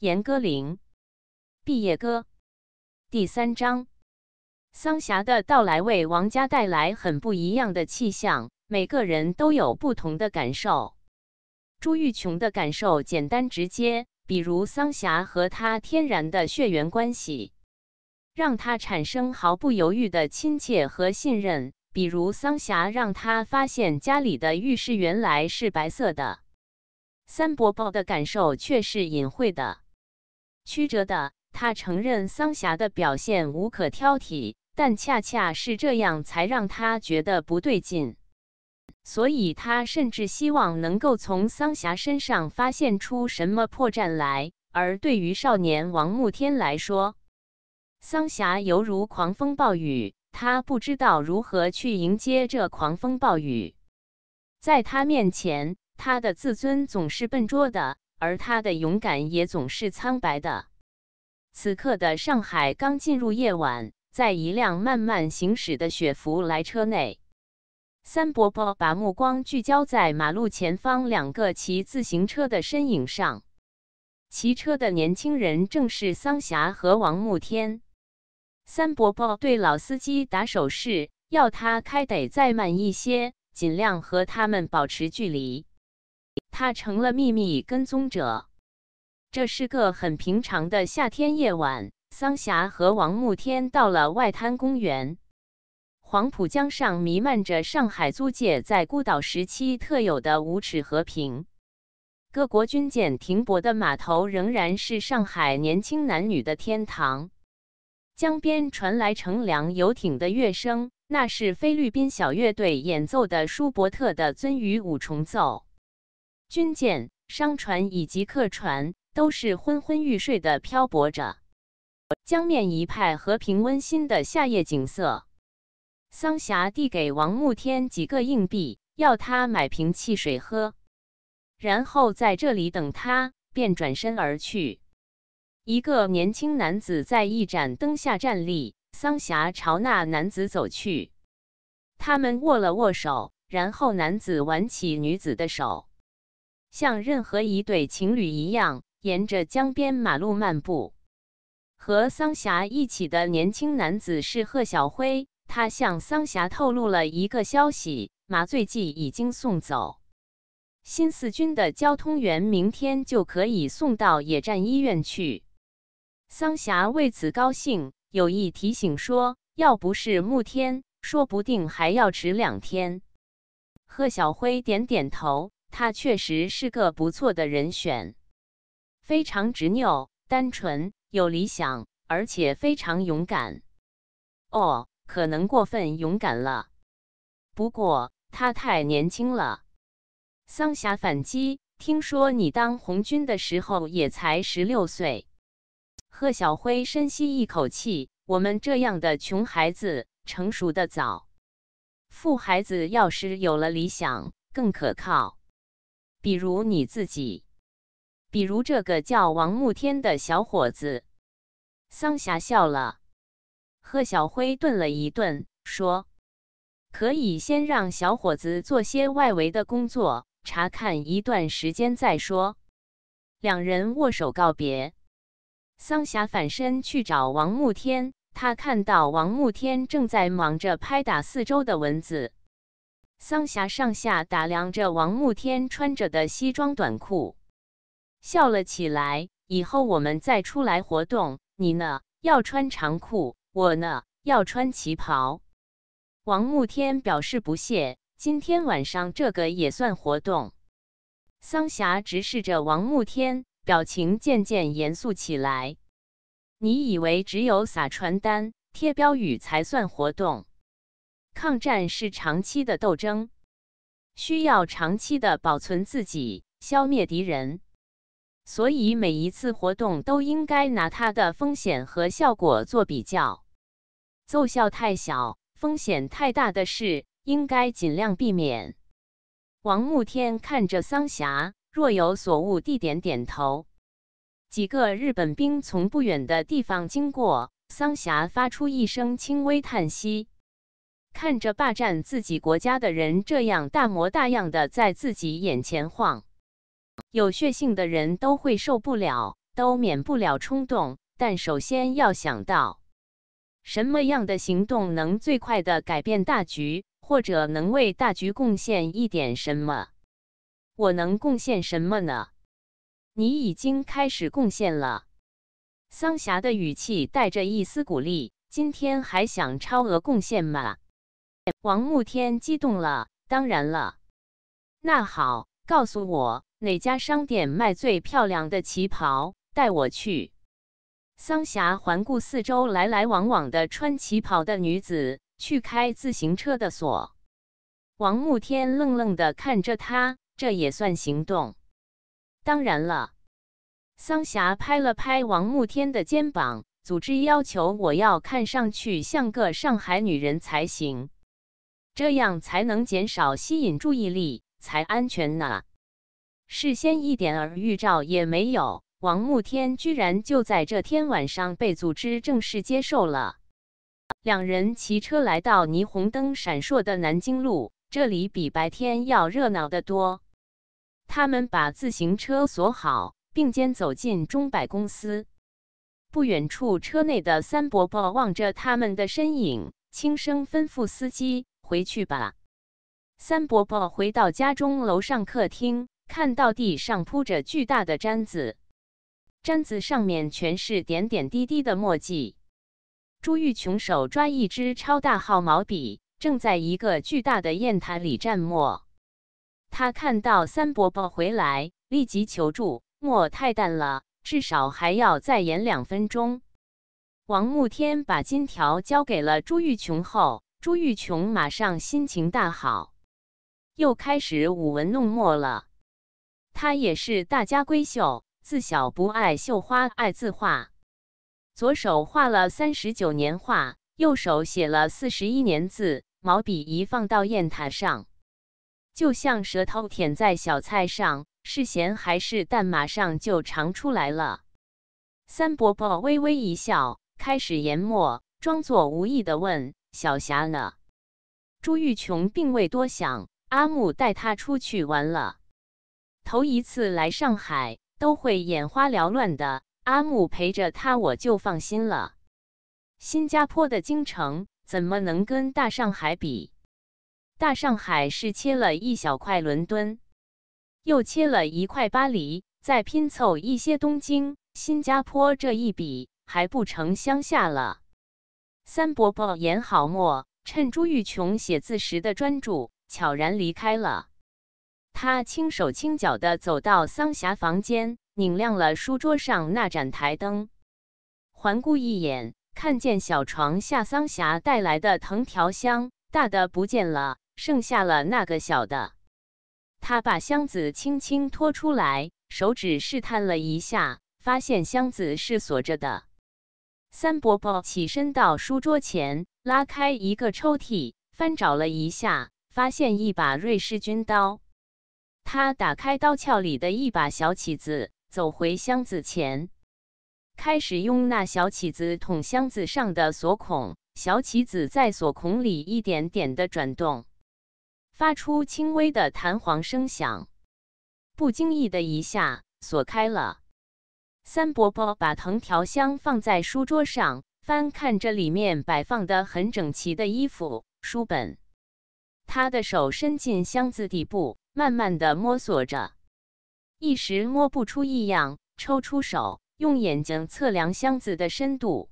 严歌苓《毕业歌》第三章：桑霞的到来为王家带来很不一样的气象，每个人都有不同的感受。朱玉琼的感受简单直接，比如桑霞和她天然的血缘关系，让她产生毫不犹豫的亲切和信任；比如桑霞让她发现家里的浴室原来是白色的。三伯伯的感受却是隐晦的。曲折的，他承认桑霞的表现无可挑剔，但恰恰是这样才让他觉得不对劲。所以他甚至希望能够从桑霞身上发现出什么破绽来。而对于少年王慕天来说，桑霞犹如狂风暴雨，他不知道如何去迎接这狂风暴雨。在他面前，他的自尊总是笨拙的。而他的勇敢也总是苍白的。此刻的上海刚进入夜晚，在一辆慢慢行驶的雪佛莱车内，三伯伯把目光聚焦在马路前方两个骑自行车的身影上。骑车的年轻人正是桑霞和王慕天。三伯伯对老司机打手势，要他开得再慢一些，尽量和他们保持距离。他成了秘密跟踪者。这是个很平常的夏天夜晚，桑霞和王慕天到了外滩公园。黄浦江上弥漫着上海租界在孤岛时期特有的无耻和平，各国军舰停泊的码头仍然是上海年轻男女的天堂。江边传来乘凉游艇的乐声，那是菲律宾小乐队演奏的舒伯特的《鳟鱼五重奏》。军舰、商船以及客船都是昏昏欲睡的漂泊着，江面一派和平温馨的夏夜景色。桑霞递给王慕天几个硬币，要他买瓶汽水喝，然后在这里等他，便转身而去。一个年轻男子在一盏灯下站立，桑霞朝那男子走去，他们握了握手，然后男子挽起女子的手。像任何一对情侣一样，沿着江边马路漫步。和桑霞一起的年轻男子是贺小辉，他向桑霞透露了一个消息：麻醉剂已经送走，新四军的交通员明天就可以送到野战医院去。桑霞为此高兴，有意提醒说：“要不是慕天，说不定还要迟两天。”贺小辉点点头。他确实是个不错的人选，非常执拗、单纯、有理想，而且非常勇敢。哦，可能过分勇敢了。不过他太年轻了。桑霞反击：“听说你当红军的时候也才十六岁。”贺小辉深吸一口气：“我们这样的穷孩子成熟的早，富孩子要是有了理想更可靠。”比如你自己，比如这个叫王慕天的小伙子。桑霞笑了。贺小辉顿了一顿，说：“可以先让小伙子做些外围的工作，查看一段时间再说。”两人握手告别。桑霞返身去找王慕天，他看到王慕天正在忙着拍打四周的蚊子。桑霞上下打量着王慕天穿着的西装短裤，笑了起来。以后我们再出来活动，你呢要穿长裤，我呢要穿旗袍。王慕天表示不屑：“今天晚上这个也算活动。”桑霞直视着王慕天，表情渐渐严肃起来：“你以为只有撒传单、贴标语才算活动？”抗战是长期的斗争，需要长期的保存自己，消灭敌人。所以每一次活动都应该拿它的风险和效果做比较。奏效太小，风险太大的事，应该尽量避免。王慕天看着桑霞，若有所悟地点点头。几个日本兵从不远的地方经过，桑霞发出一声轻微叹息。看着霸占自己国家的人这样大模大样的在自己眼前晃，有血性的人都会受不了，都免不了冲动。但首先要想到，什么样的行动能最快的改变大局，或者能为大局贡献一点什么？我能贡献什么呢？你已经开始贡献了。桑霞的语气带着一丝鼓励。今天还想超额贡献吗？王慕天激动了，当然了。那好，告诉我哪家商店卖最漂亮的旗袍，带我去。桑霞环顾四周，来来往往的穿旗袍的女子，去开自行车的锁。王慕天愣愣的看着她，这也算行动？当然了。桑霞拍了拍王慕天的肩膀，组织要求我要看上去像个上海女人才行。这样才能减少吸引注意力，才安全呢。事先一点儿预兆也没有，王慕天居然就在这天晚上被组织正式接受了。两人骑车来到霓虹灯闪烁的南京路，这里比白天要热闹得多。他们把自行车锁好，并肩走进中百公司。不远处，车内的三伯伯望着他们的身影，轻声吩咐司机。回去吧。三伯伯回到家中楼上客厅，看到地上铺着巨大的毡子，毡子上面全是点点滴滴的墨迹。朱玉琼手抓一支超大号毛笔，正在一个巨大的砚台里蘸墨。他看到三伯伯回来，立即求助：“墨太淡了，至少还要再研两分钟。”王慕天把金条交给了朱玉琼后。朱玉琼马上心情大好，又开始舞文弄墨了。她也是大家闺秀，自小不爱绣花，爱字画。左手画了三十九年画，右手写了四十一年字。毛笔一放到砚台上，就像舌头舔在小菜上，是咸还是淡，马上就尝出来了。三伯伯微微一笑，开始研墨，装作无意的问。小霞呢？朱玉琼并未多想，阿木带她出去玩了。头一次来上海，都会眼花缭乱的。阿木陪着她，我就放心了。新加坡的京城怎么能跟大上海比？大上海是切了一小块伦敦，又切了一块巴黎，再拼凑一些东京。新加坡这一比，还不成乡下了。三伯伯研好墨，趁朱玉琼写字时的专注，悄然离开了。他轻手轻脚地走到桑霞房间，拧亮了书桌上那盏台灯，环顾一眼，看见小床下桑霞带来的藤条箱，大的不见了，剩下了那个小的。他把箱子轻轻拖出来，手指试探了一下，发现箱子是锁着的。三伯伯起身到书桌前，拉开一个抽屉，翻找了一下，发现一把瑞士军刀。他打开刀鞘里的一把小起子，走回箱子前，开始用那小起子捅箱子上的锁孔。小起子在锁孔里一点点的转动，发出轻微的弹簧声响。不经意的一下，锁开了。三伯伯把藤条箱放在书桌上，翻看着里面摆放的很整齐的衣服、书本。他的手伸进箱子底部，慢慢的摸索着，一时摸不出异样，抽出手，用眼睛测量箱子的深度。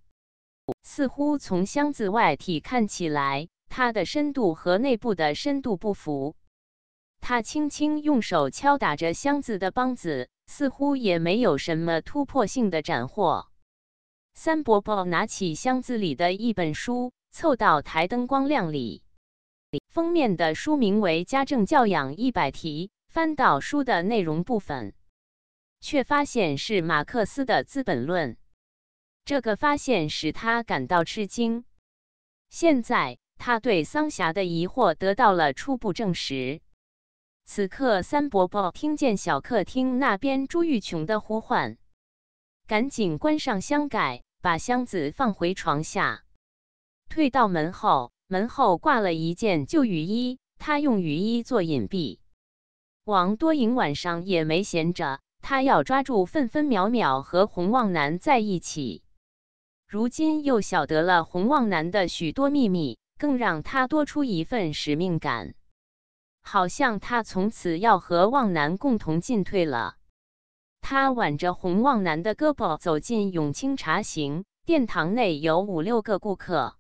似乎从箱子外体看起来，它的深度和内部的深度不符。他轻轻用手敲打着箱子的梆子，似乎也没有什么突破性的斩获。三伯伯拿起箱子里的一本书，凑到台灯光亮里，封面的书名为《家政教养一百题》。翻到书的内容部分，却发现是马克思的《资本论》。这个发现使他感到吃惊。现在，他对桑霞的疑惑得到了初步证实。此刻，三伯伯听见小客厅那边朱玉琼的呼唤，赶紧关上箱盖，把箱子放回床下，退到门后。门后挂了一件旧雨衣，他用雨衣做隐蔽。王多赢晚上也没闲着，他要抓住分分秒秒和洪旺南在一起。如今又晓得了洪旺南的许多秘密，更让他多出一份使命感。好像他从此要和望南共同进退了。他挽着洪望南的胳膊走进永清茶行。殿堂内有五六个顾客，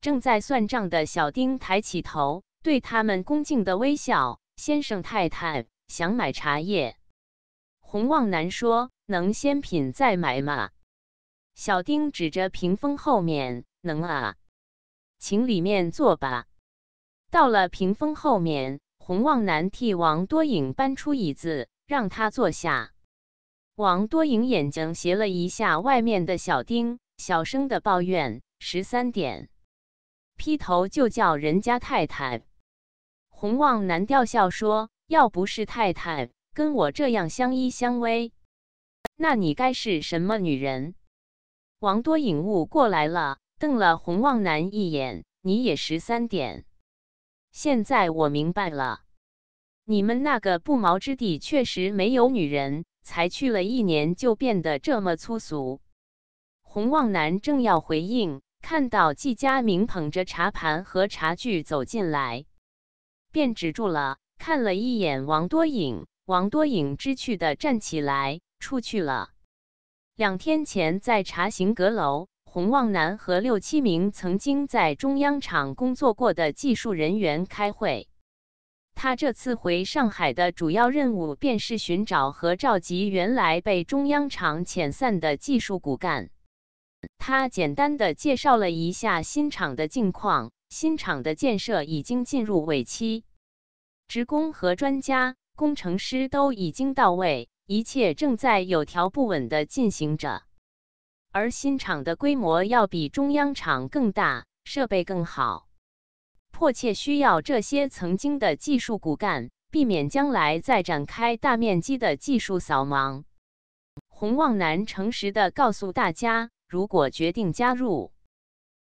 正在算账的小丁抬起头，对他们恭敬的微笑：“先生、太太，想买茶叶？”洪望南说：“能先品再买吗？”小丁指着屏风后面：“能啊，请里面坐吧。”到了屏风后面，洪旺南替王多颖搬出椅子，让他坐下。王多颖眼睛斜了一下外面的小丁，小声的抱怨：“十三点，劈头就叫人家太太。”洪旺南调笑说：“要不是太太跟我这样相依相偎，那你该是什么女人？”王多颖悟过来了，瞪了洪旺南一眼：“你也十三点。”现在我明白了，你们那个不毛之地确实没有女人，才去了一年就变得这么粗俗。洪旺南正要回应，看到季佳明捧着茶盘和茶具走进来，便止住了，看了一眼王多颖。王多颖知趣的站起来出去了。两天前在茶行阁楼。洪旺南和六七名曾经在中央厂工作过的技术人员开会。他这次回上海的主要任务便是寻找和召集原来被中央厂遣散的技术骨干。他简单的介绍了一下新厂的近况：新厂的建设已经进入尾期，职工和专家、工程师都已经到位，一切正在有条不紊的进行着。而新厂的规模要比中央厂更大，设备更好，迫切需要这些曾经的技术骨干，避免将来再展开大面积的技术扫盲。洪旺南诚实的告诉大家，如果决定加入，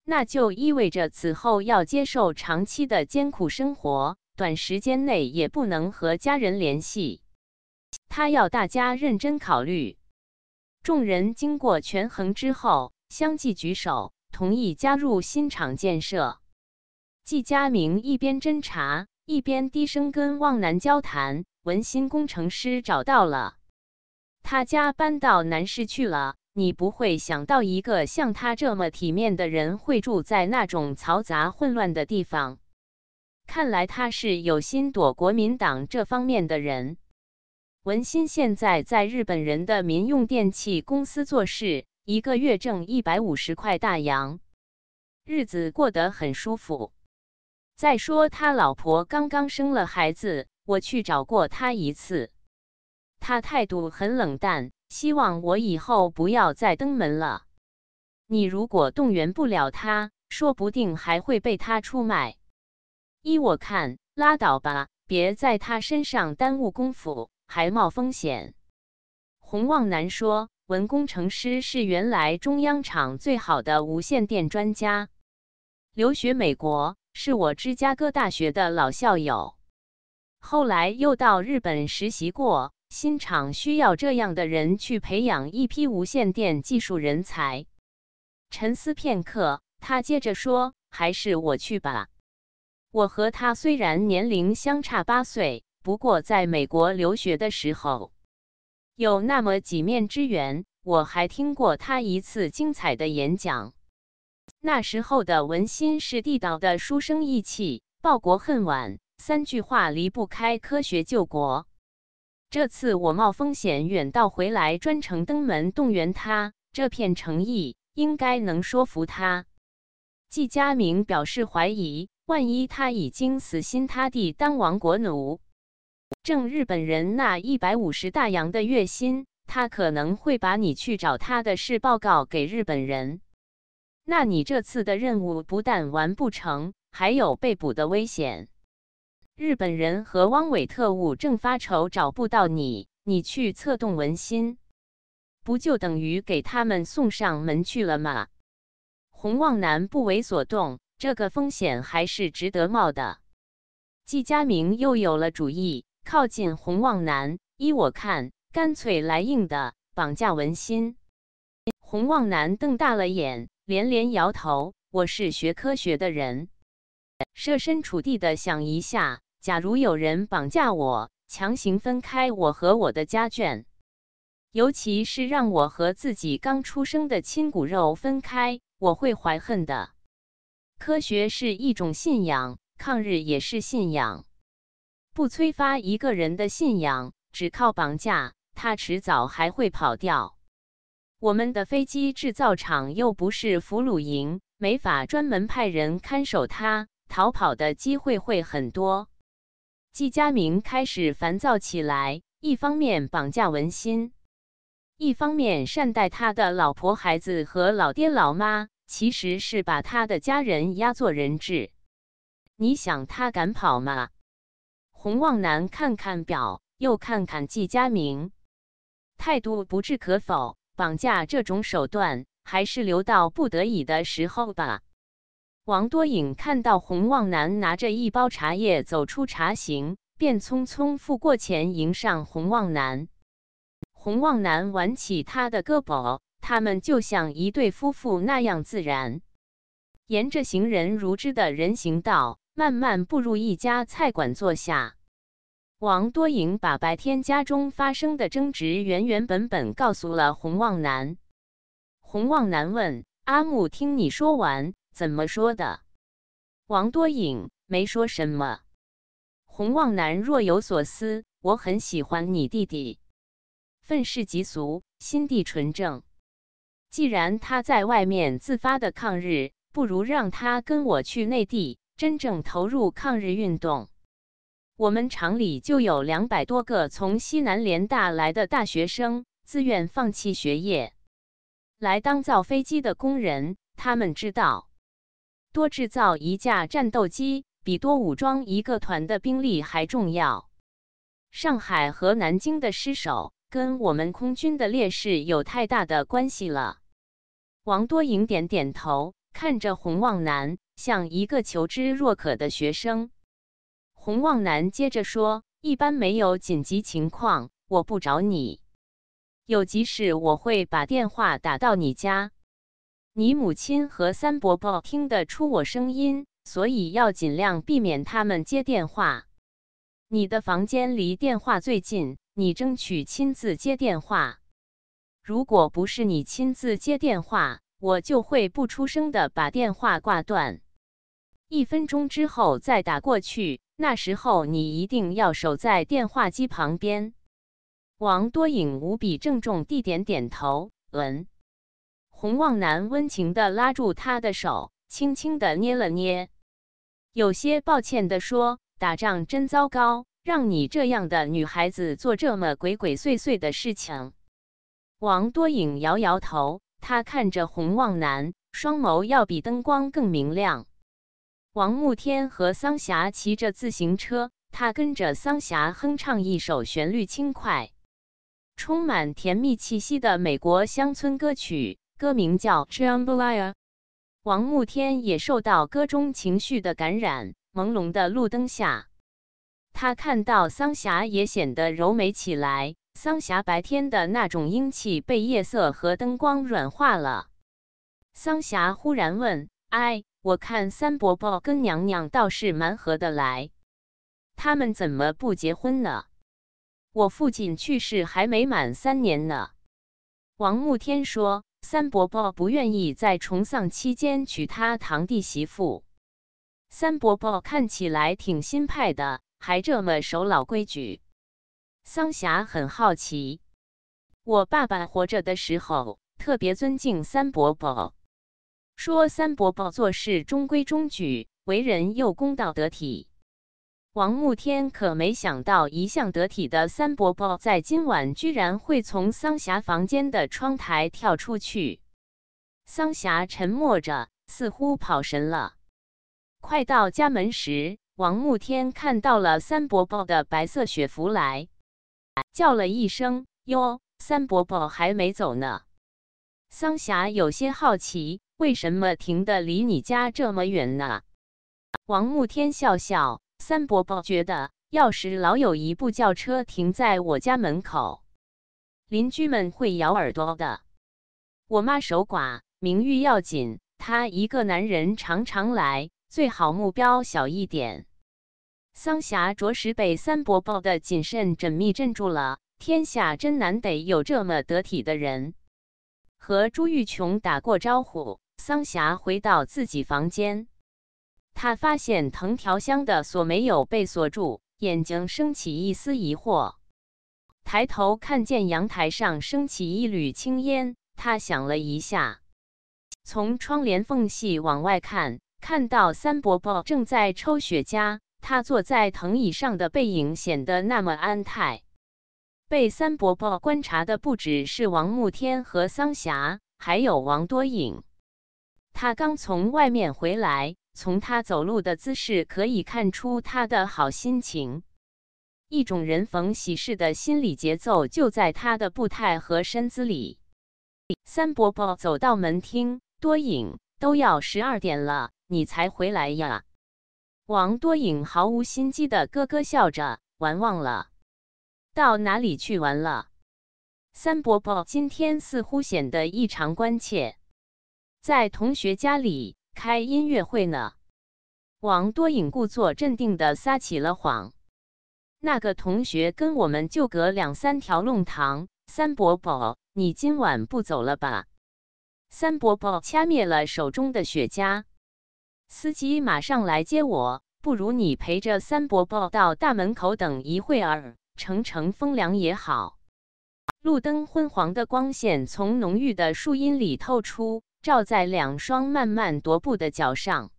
那就意味着此后要接受长期的艰苦生活，短时间内也不能和家人联系，他要大家认真考虑。众人经过权衡之后，相继举手同意加入新厂建设。季佳明一边侦查，一边低声跟望南交谈：“文新工程师找到了，他家搬到南市去了。你不会想到一个像他这么体面的人会住在那种嘈杂混乱的地方。看来他是有心躲国民党这方面的人。”文心现在在日本人的民用电器公司做事，一个月挣一百五十块大洋，日子过得很舒服。再说他老婆刚刚生了孩子，我去找过他一次，他态度很冷淡，希望我以后不要再登门了。你如果动员不了他，说不定还会被他出卖。依我看，拉倒吧，别在他身上耽误功夫。还冒风险，洪旺南说：“文工程师是原来中央厂最好的无线电专家，留学美国，是我芝加哥大学的老校友。后来又到日本实习过。新厂需要这样的人去培养一批无线电技术人才。”沉思片刻，他接着说：“还是我去吧。我和他虽然年龄相差八岁。”不过，在美国留学的时候，有那么几面之缘，我还听过他一次精彩的演讲。那时候的文心是地道的书生意气，报国恨晚，三句话离不开科学救国。这次我冒风险远道回来，专程登门动员他，这片诚意应该能说服他。季佳明表示怀疑，万一他已经死心塌地当亡国奴？正日本人那一百五十大洋的月薪，他可能会把你去找他的事报告给日本人。那你这次的任务不但完不成，还有被捕的危险。日本人和汪伪特务正发愁找不到你，你去策动文心，不就等于给他们送上门去了吗？洪旺南不为所动，这个风险还是值得冒的。季佳明又有了主意。靠近洪旺南，依我看，干脆来硬的，绑架文心。洪旺南瞪大了眼，连连摇头。我是学科学的人，设身处地的想一下，假如有人绑架我，强行分开我和我的家眷，尤其是让我和自己刚出生的亲骨肉分开，我会怀恨的。科学是一种信仰，抗日也是信仰。不催发一个人的信仰，只靠绑架，他迟早还会跑掉。我们的飞机制造厂又不是俘虏营，没法专门派人看守他，逃跑的机会会很多。季佳明开始烦躁起来，一方面绑架文心，一方面善待他的老婆、孩子和老爹老妈，其实是把他的家人压做人质。你想他敢跑吗？洪旺南看看表，又看看季佳明，态度不置可否。绑架这种手段，还是留到不得已的时候吧。王多颖看到洪旺南拿着一包茶叶走出茶行，便匆匆付过钱，迎上洪旺南。洪旺南挽起他的胳膊，他们就像一对夫妇那样自然，沿着行人如织的人行道。慢慢步入一家菜馆坐下，王多颖把白天家中发生的争执原原本本告诉了洪旺南。洪旺南问阿木：“听你说完，怎么说的？”王多颖没说什么。洪旺南若有所思：“我很喜欢你弟弟，愤世嫉俗，心地纯正。既然他在外面自发的抗日，不如让他跟我去内地。”真正投入抗日运动，我们厂里就有两百多个从西南联大来的大学生自愿放弃学业，来当造飞机的工人。他们知道，多制造一架战斗机，比多武装一个团的兵力还重要。上海和南京的失守，跟我们空军的劣势有太大的关系了。王多银点点头。看着洪旺南，像一个求知若渴的学生。洪旺南接着说：“一般没有紧急情况，我不找你。有急事，我会把电话打到你家。你母亲和三伯伯听得出我声音，所以要尽量避免他们接电话。你的房间离电话最近，你争取亲自接电话。如果不是你亲自接电话，”我就会不出声的把电话挂断，一分钟之后再打过去。那时候你一定要守在电话机旁边。王多影无比郑重地点点头。嗯。洪旺南温情地拉住她的手，轻轻地捏了捏，有些抱歉地说：“打仗真糟糕，让你这样的女孩子做这么鬼鬼祟祟的事情。”王多影摇摇头。他看着洪旺南，双眸要比灯光更明亮。王慕天和桑霞骑着自行车，他跟着桑霞哼唱一首旋律轻快、充满甜蜜气息的美国乡村歌曲，歌名叫《Jambalaya》。王慕天也受到歌中情绪的感染，朦胧的路灯下，他看到桑霞也显得柔美起来。桑霞白天的那种英气被夜色和灯光软化了。桑霞忽然问：“哎，我看三伯伯跟娘娘倒是蛮合得来，他们怎么不结婚呢？”我父亲去世还没满三年呢。王慕天说：“三伯伯不愿意在重丧期间娶他堂弟媳妇。三伯伯看起来挺新派的，还这么守老规矩。”桑霞很好奇，我爸爸活着的时候特别尊敬三伯伯，说三伯伯做事中规中矩，为人又公道得体。王慕天可没想到，一向得体的三伯伯在今晚居然会从桑霞房间的窗台跳出去。桑霞沉默着，似乎跑神了。快到家门时，王慕天看到了三伯伯的白色雪服莱。叫了一声哟，三伯伯还没走呢。桑霞有些好奇，为什么停的离你家这么远呢？王慕天笑笑，三伯伯觉得，要是老有一部轿车停在我家门口，邻居们会咬耳朵的。我妈守寡，名誉要紧，他一个男人常常来，最好目标小一点。桑霞着实被三伯伯的谨慎缜密镇住了。天下真难得有这么得体的人。和朱玉琼打过招呼，桑霞回到自己房间。他发现藤条箱的锁没有被锁住，眼睛升起一丝疑惑。抬头看见阳台上升起一缕青烟，他想了一下，从窗帘缝隙往外看，看到三伯伯正在抽雪茄。他坐在藤椅上的背影显得那么安泰。被三伯伯观察的不只是王慕天和桑霞，还有王多颖。他刚从外面回来，从他走路的姿势可以看出他的好心情，一种人逢喜事的心理节奏就在他的步态和身姿里。三伯伯走到门厅，多颖，都要十二点了，你才回来呀？王多颖毫无心机的咯咯笑着，玩忘了，到哪里去玩了？三伯伯今天似乎显得异常关切，在同学家里开音乐会呢。王多颖故作镇定的撒起了谎。那个同学跟我们就隔两三条弄堂。三伯伯，你今晚不走了吧？三伯伯掐灭了手中的雪茄。司机马上来接我，不如你陪着三伯伯到大门口等一会儿，乘乘风凉也好。路灯昏黄的光线从浓郁的树荫里透出，照在两双慢慢踱步的脚上。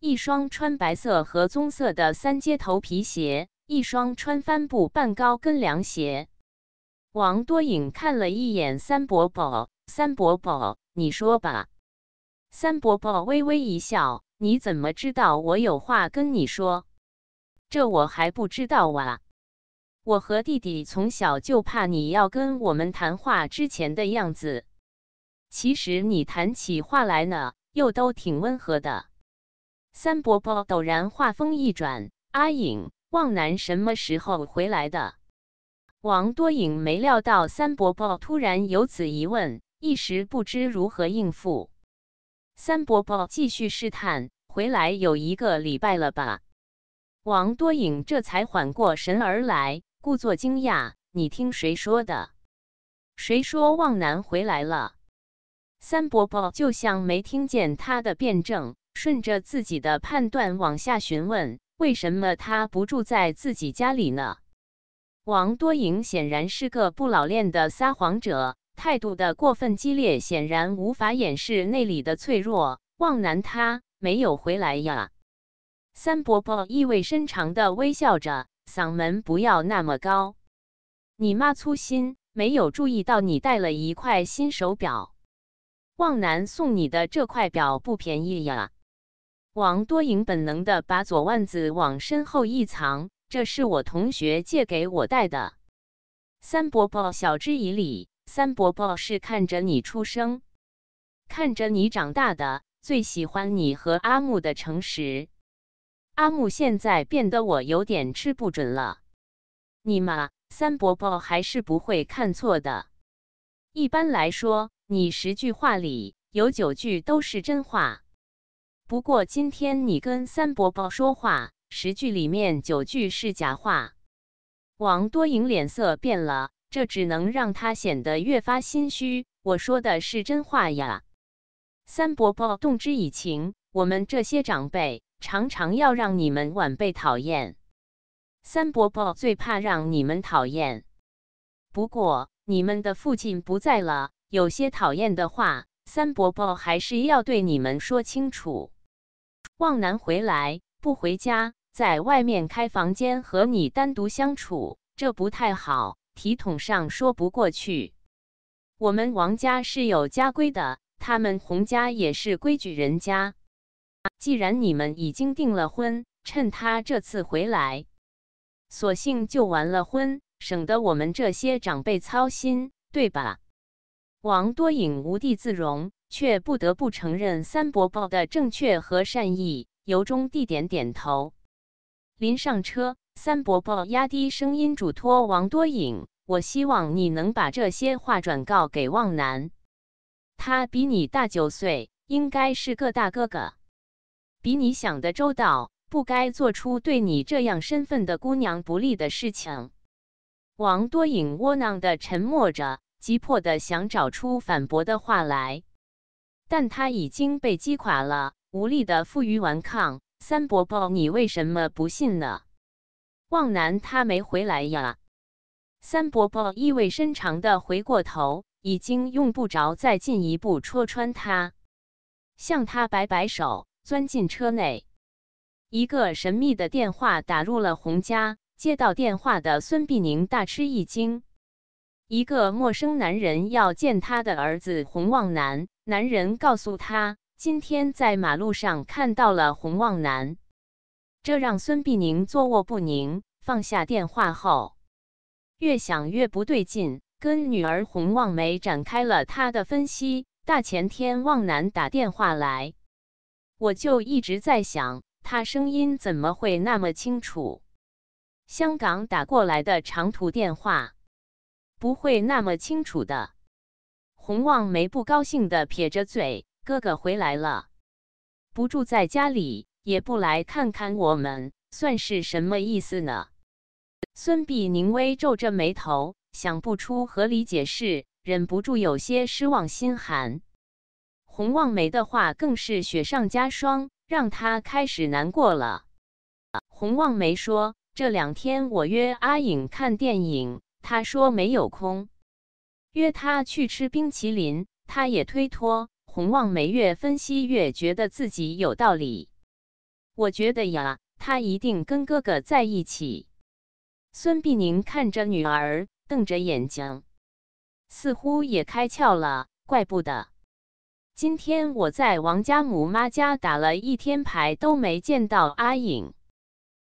一双穿白色和棕色的三接头皮鞋，一双穿帆布半高跟凉鞋。王多颖看了一眼三伯伯，三伯伯，你说吧。三伯伯微微一笑：“你怎么知道我有话跟你说？这我还不知道哇！我和弟弟从小就怕你要跟我们谈话之前的样子。其实你谈起话来呢，又都挺温和的。”三伯伯陡然话锋一转：“阿影，望南什么时候回来的？”王多颖没料到三伯伯突然有此一问，一时不知如何应付。三伯伯继续试探，回来有一个礼拜了吧？王多颖这才缓过神儿来，故作惊讶：“你听谁说的？谁说望南回来了？”三伯伯就像没听见他的辩证，顺着自己的判断往下询问：“为什么他不住在自己家里呢？”王多颖显然是个不老练的撒谎者。态度的过分激烈，显然无法掩饰内里的脆弱。望南，他没有回来呀。三伯伯意味深长的微笑着，嗓门不要那么高。你妈粗心，没有注意到你带了一块新手表。望南送你的这块表不便宜呀。王多赢本能的把左腕子往身后一藏，这是我同学借给我戴的。三伯伯晓之以理。三伯伯是看着你出生，看着你长大的，最喜欢你和阿木的诚实。阿木现在变得我有点吃不准了。你嘛，三伯伯还是不会看错的。一般来说，你十句话里有九句都是真话。不过今天你跟三伯伯说话，十句里面九句是假话。王多赢脸色变了。这只能让他显得越发心虚。我说的是真话呀。三伯伯动之以情，我们这些长辈常常要让你们晚辈讨厌。三伯伯最怕让你们讨厌。不过你们的父亲不在了，有些讨厌的话，三伯伯还是要对你们说清楚。望南回来不回家，在外面开房间和你单独相处，这不太好。体统上说不过去，我们王家是有家规的，他们洪家也是规矩人家。既然你们已经订了婚，趁他这次回来，索性就完了婚，省得我们这些长辈操心，对吧？王多颖无地自容，却不得不承认三伯伯的正确和善意，由衷地点点头。临上车。三伯伯压低声音嘱托王多颖：“我希望你能把这些话转告给望南，他比你大九岁，应该是个大哥哥，比你想的周到，不该做出对你这样身份的姑娘不利的事情。”王多颖窝囊的沉默着，急迫的想找出反驳的话来，但他已经被击垮了，无力的负隅顽抗。三伯伯，你为什么不信呢？望南，他没回来呀。三伯伯意味深长地回过头，已经用不着再进一步戳穿他，向他摆摆手，钻进车内。一个神秘的电话打入了洪家，接到电话的孙碧宁大吃一惊，一个陌生男人要见他的儿子洪望南。男人告诉他，今天在马路上看到了洪望南。这让孙碧宁坐卧不宁。放下电话后，越想越不对劲，跟女儿洪望梅展开了他的分析。大前天望南打电话来，我就一直在想，他声音怎么会那么清楚？香港打过来的长途电话不会那么清楚的。洪望梅不高兴的撇着嘴：“哥哥回来了，不住在家里。”也不来看看我们，算是什么意思呢？孙膑宁微皱着眉头，想不出合理解释，忍不住有些失望心寒。洪望梅的话更是雪上加霜，让他开始难过了。洪望梅说：“这两天我约阿颖看电影，他说没有空；约她去吃冰淇淋，他也推脱。”洪望梅越分析越觉得自己有道理。我觉得呀，他一定跟哥哥在一起。孙碧宁看着女儿，瞪着眼睛，似乎也开窍了。怪不得，今天我在王家母妈家打了一天牌，都没见到阿影。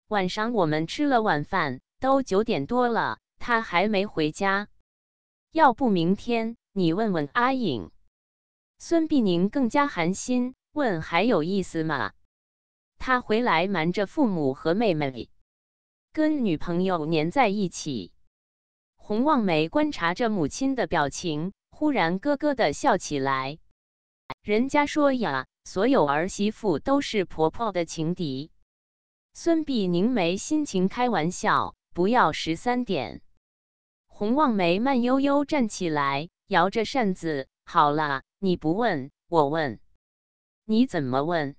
晚上我们吃了晚饭，都九点多了，他还没回家。要不明天你问问阿影？孙碧宁更加寒心，问还有意思吗？他回来瞒着父母和妹妹，跟女朋友粘在一起。洪望梅观察着母亲的表情，忽然咯咯的笑起来。人家说呀，所有儿媳妇都是婆婆的情敌。孙碧凝眉，心情开玩笑，不要十三点。洪望梅慢悠悠站起来，摇着扇子。好了，你不问，我问。你怎么问？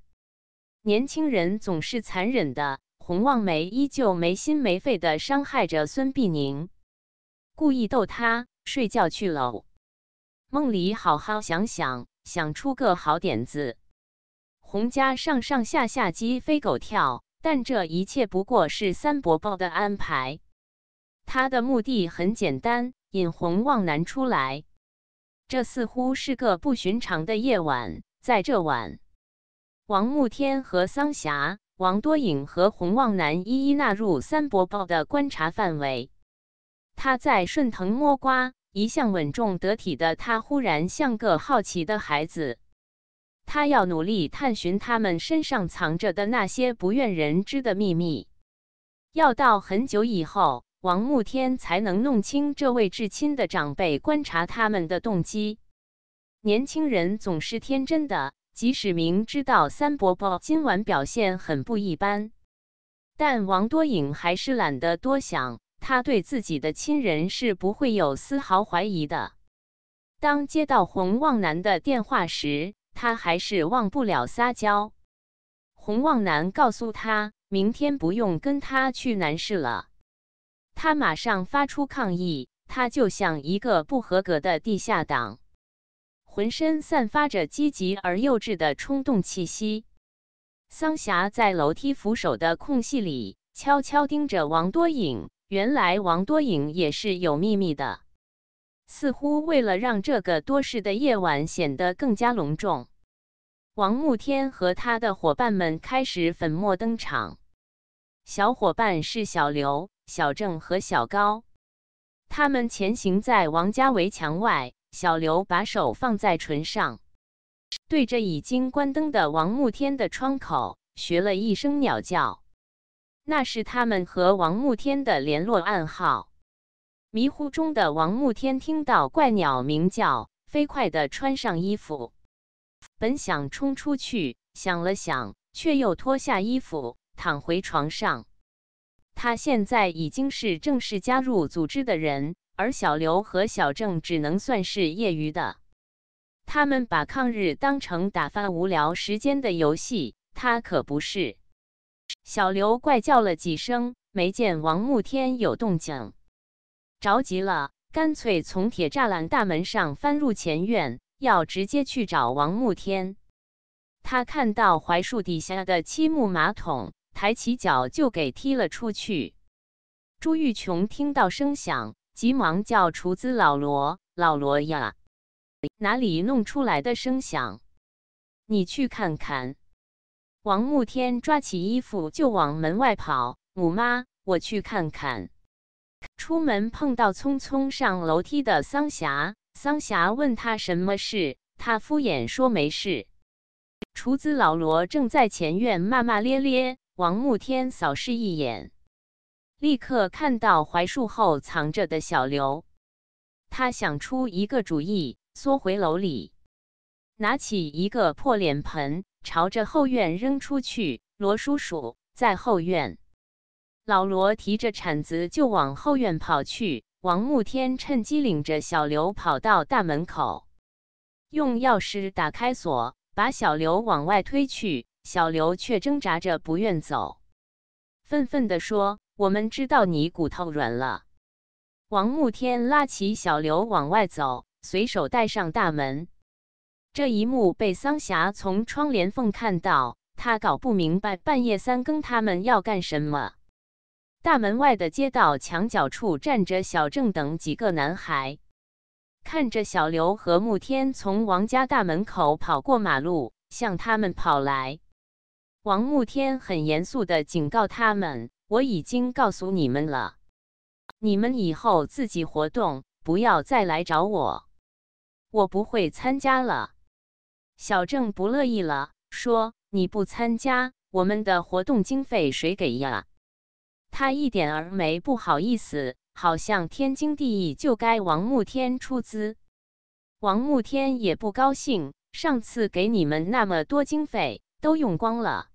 年轻人总是残忍的。洪望梅依旧没心没肺的伤害着孙碧宁，故意逗他睡觉去喽。梦里好好想想，想出个好点子。洪家上上下下鸡飞狗跳，但这一切不过是三伯伯的安排。他的目的很简单，引洪望南出来。这似乎是个不寻常的夜晚，在这晚。王慕天和桑霞，王多颖和洪旺南一一纳入三伯报的观察范围。他在顺藤摸瓜，一向稳重得体的他忽然像个好奇的孩子。他要努力探寻他们身上藏着的那些不愿人知的秘密。要到很久以后，王慕天才能弄清这位至亲的长辈观察他们的动机。年轻人总是天真的。即使明知道三伯伯今晚表现很不一般，但王多颖还是懒得多想。他对自己的亲人是不会有丝毫怀疑的。当接到洪旺南的电话时，他还是忘不了撒娇。洪旺南告诉他，明天不用跟他去南市了。他马上发出抗议，他就像一个不合格的地下党。浑身散发着积极而幼稚的冲动气息。桑霞在楼梯扶手的空隙里悄悄盯着王多颖。原来王多颖也是有秘密的。似乎为了让这个多事的夜晚显得更加隆重，王慕天和他的伙伴们开始粉墨登场。小伙伴是小刘、小郑和小高。他们前行在王家围墙外。小刘把手放在唇上，对着已经关灯的王慕天的窗口学了一声鸟叫，那是他们和王慕天的联络暗号。迷糊中的王慕天听到怪鸟鸣叫，飞快的穿上衣服，本想冲出去，想了想，却又脱下衣服躺回床上。他现在已经是正式加入组织的人。而小刘和小郑只能算是业余的，他们把抗日当成打发无聊时间的游戏。他可不是。小刘怪叫了几声，没见王慕天有动静，着急了，干脆从铁栅栏大门上翻入前院，要直接去找王慕天。他看到槐树底下的漆木马桶，抬起脚就给踢了出去。朱玉琼听到声响。急忙叫厨子老罗，老罗呀，哪里弄出来的声响？你去看看。王慕天抓起衣服就往门外跑。姆妈，我去看看。出门碰到匆匆上楼梯的桑霞，桑霞问他什么事，他敷衍说没事。厨子老罗正在前院骂骂咧咧。王慕天扫视一眼。立刻看到槐树后藏着的小刘，他想出一个主意，缩回楼里，拿起一个破脸盆，朝着后院扔出去。罗叔叔在后院，老罗提着铲子就往后院跑去。王慕天趁机领着小刘跑到大门口，用钥匙打开锁，把小刘往外推去。小刘却挣扎着不愿走，愤愤地说。我们知道你骨头软了。王慕天拉起小刘往外走，随手带上大门。这一幕被桑霞从窗帘缝看到，他搞不明白半夜三更他们要干什么。大门外的街道墙角处站着小郑等几个男孩，看着小刘和慕天从王家大门口跑过马路向他们跑来。王慕天很严肃地警告他们。我已经告诉你们了，你们以后自己活动，不要再来找我，我不会参加了。小郑不乐意了，说：“你不参加，我们的活动经费谁给呀？”他一点儿没不好意思，好像天经地义就该王慕天出资。王慕天也不高兴，上次给你们那么多经费都用光了。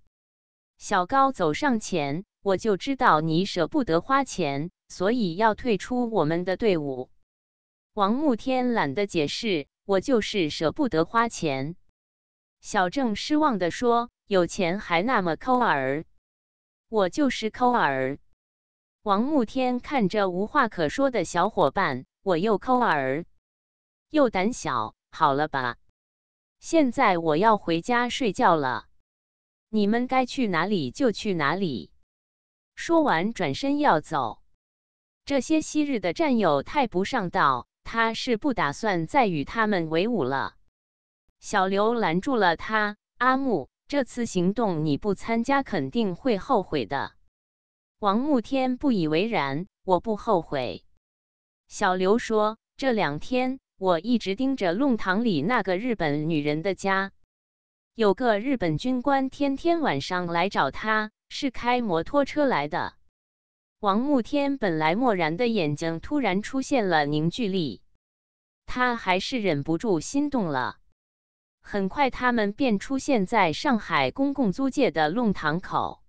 小高走上前。我就知道你舍不得花钱，所以要退出我们的队伍。王慕天懒得解释，我就是舍不得花钱。小郑失望地说：“有钱还那么抠儿？”我就是抠儿。王慕天看着无话可说的小伙伴：“我又抠儿，又胆小，好了吧？现在我要回家睡觉了，你们该去哪里就去哪里。”说完，转身要走。这些昔日的战友太不上道，他是不打算再与他们为伍了。小刘拦住了他：“阿木，这次行动你不参加，肯定会后悔的。”王慕天不以为然：“我不后悔。”小刘说：“这两天我一直盯着弄堂里那个日本女人的家，有个日本军官天天晚上来找她。”是开摩托车来的。王慕天本来漠然的眼睛突然出现了凝聚力，他还是忍不住心动了。很快，他们便出现在上海公共租界的弄堂口。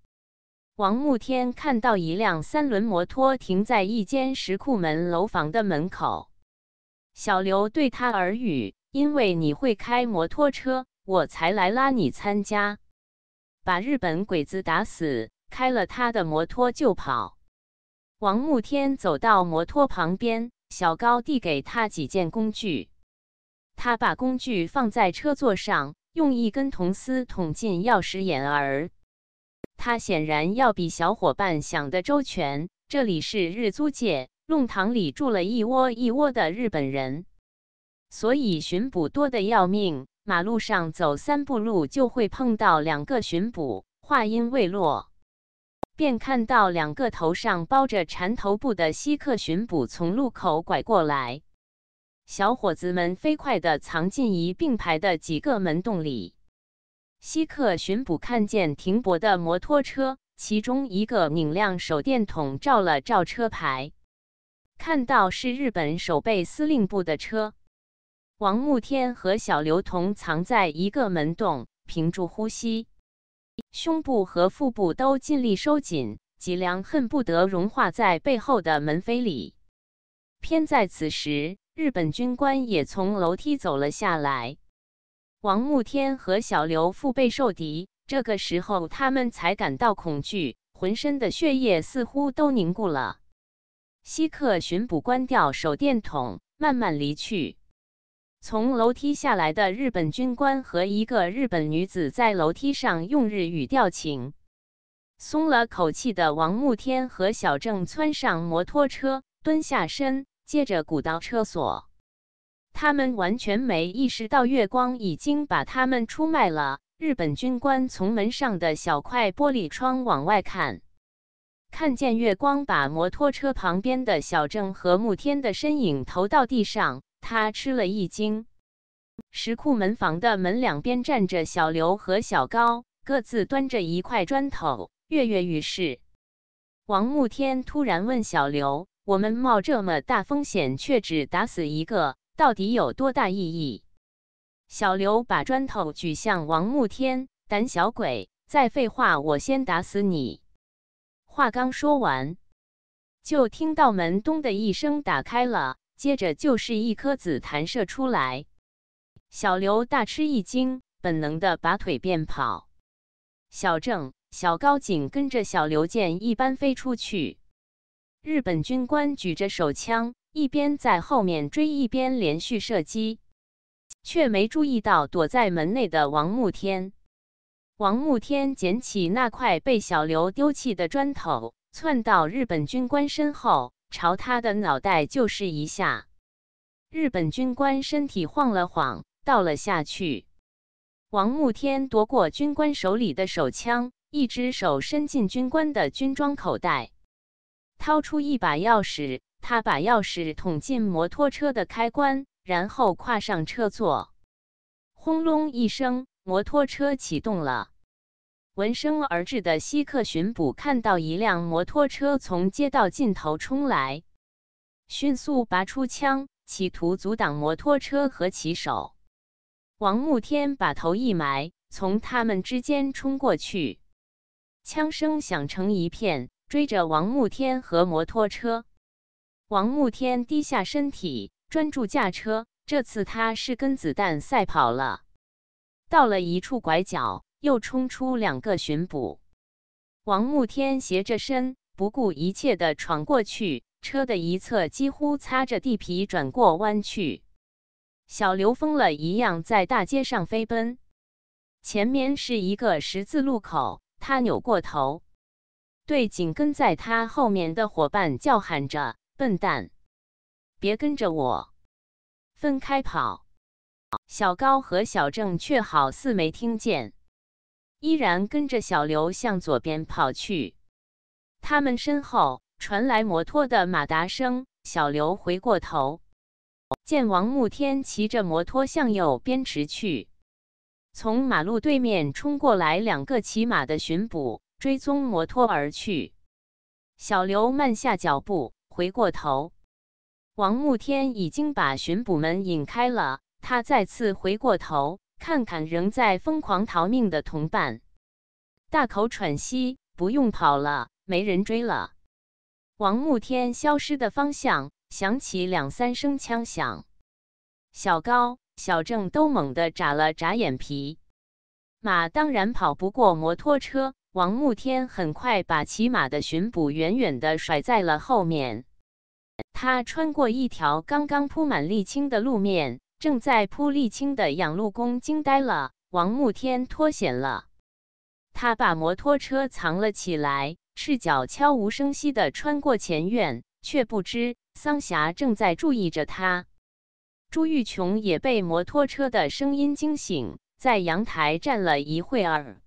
王慕天看到一辆三轮摩托停在一间石库门楼房的门口，小刘对他耳语：“因为你会开摩托车，我才来拉你参加。”把日本鬼子打死，开了他的摩托就跑。王慕天走到摩托旁边，小高递给他几件工具。他把工具放在车座上，用一根铜丝捅进钥匙眼儿。他显然要比小伙伴想的周全。这里是日租界，弄堂里住了一窝一窝的日本人，所以巡捕多得要命。马路上走三步路就会碰到两个巡捕。话音未落，便看到两个头上包着缠头布的西客巡捕从路口拐过来。小伙子们飞快地藏进一并排的几个门洞里。西客巡捕看见停泊的摩托车，其中一个拧亮手电筒照了照车牌，看到是日本守备司令部的车。王慕天和小刘同藏在一个门洞，屏住呼吸，胸部和腹部都尽力收紧，脊梁恨不得融化在背后的门扉里。偏在此时，日本军官也从楼梯走了下来。王慕天和小刘腹背受敌，这个时候他们才感到恐惧，浑身的血液似乎都凝固了。西克巡捕关掉手电筒，慢慢离去。从楼梯下来的日本军官和一个日本女子在楼梯上用日语调情。松了口气的王慕天和小郑窜上摩托车，蹲下身，接着鼓捣车锁。他们完全没意识到月光已经把他们出卖了。日本军官从门上的小块玻璃窗往外看，看见月光把摩托车旁边的小郑和慕天的身影投到地上。他吃了一惊，石库门房的门两边站着小刘和小高，各自端着一块砖头，跃跃欲试。王慕天突然问小刘：“我们冒这么大风险，却只打死一个，到底有多大意义？”小刘把砖头举向王慕天：“胆小鬼！再废话，我先打死你！”话刚说完，就听到门“咚”的一声打开了。接着就是一颗子弹射出来，小刘大吃一惊，本能的拔腿便跑。小郑、小高紧跟着小刘，箭一般飞出去。日本军官举着手枪，一边在后面追，一边连续射击，却没注意到躲在门内的王慕天。王慕天捡起那块被小刘丢弃的砖头，窜到日本军官身后。朝他的脑袋就是一下，日本军官身体晃了晃，倒了下去。王慕天夺过军官手里的手枪，一只手伸进军官的军装口袋，掏出一把钥匙。他把钥匙捅进摩托车的开关，然后跨上车座。轰隆一声，摩托车启动了。闻声而至的西克巡捕看到一辆摩托车从街道尽头冲来，迅速拔出枪，企图阻挡摩托车和骑手。王慕天把头一埋，从他们之间冲过去。枪声响成一片，追着王慕天和摩托车。王慕天低下身体，专注驾车。这次他是跟子弹赛跑了。到了一处拐角。又冲出两个巡捕，王慕天斜着身，不顾一切地闯过去。车的一侧几乎擦着地皮转过弯去。小刘疯了一样在大街上飞奔。前面是一个十字路口，他扭过头，对紧跟在他后面的伙伴叫喊着：“笨蛋，别跟着我，分开跑。”小高和小郑却好似没听见。依然跟着小刘向左边跑去，他们身后传来摩托的马达声。小刘回过头，见王慕天骑着摩托向右边驰去。从马路对面冲过来两个骑马的巡捕，追踪摩托而去。小刘慢下脚步，回过头，王慕天已经把巡捕们引开了。他再次回过头。看看仍在疯狂逃命的同伴，大口喘息，不用跑了，没人追了。王慕天消失的方向响起两三声枪响，小高、小郑都猛地眨了眨眼皮。马当然跑不过摩托车，王慕天很快把骑马的巡捕远远的甩在了后面。他穿过一条刚刚铺满沥青的路面。正在铺沥青的养路工惊呆了，王慕天脱险了。他把摩托车藏了起来，赤脚悄无声息地穿过前院，却不知桑霞正在注意着他。朱玉琼也被摩托车的声音惊醒，在阳台站了一会儿，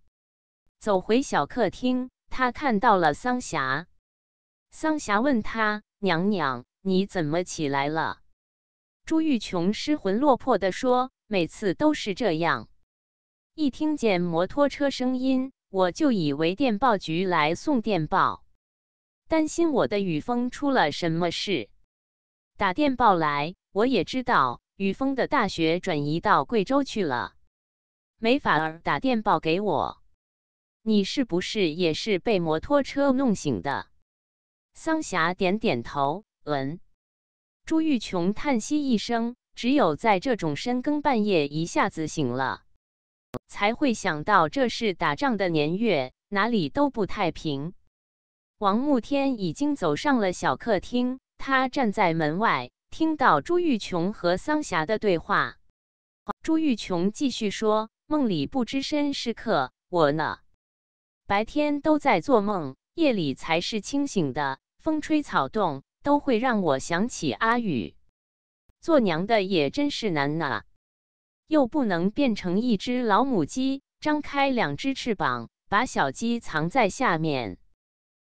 走回小客厅，他看到了桑霞。桑霞问他：“娘娘，你怎么起来了？”朱玉琼失魂落魄地说：“每次都是这样，一听见摩托车声音，我就以为电报局来送电报，担心我的雨峰出了什么事，打电报来。我也知道雨峰的大学转移到贵州去了，没法儿打电报给我。你是不是也是被摩托车弄醒的？”桑霞点点头，嗯。朱玉琼叹息一声，只有在这种深更半夜一下子醒了，才会想到这是打仗的年月，哪里都不太平。王慕天已经走上了小客厅，他站在门外，听到朱玉琼和桑霞的对话。朱玉琼继续说：“梦里不知身是客，我呢，白天都在做梦，夜里才是清醒的。风吹草动。”都会让我想起阿宇，做娘的也真是难呐，又不能变成一只老母鸡，张开两只翅膀把小鸡藏在下面，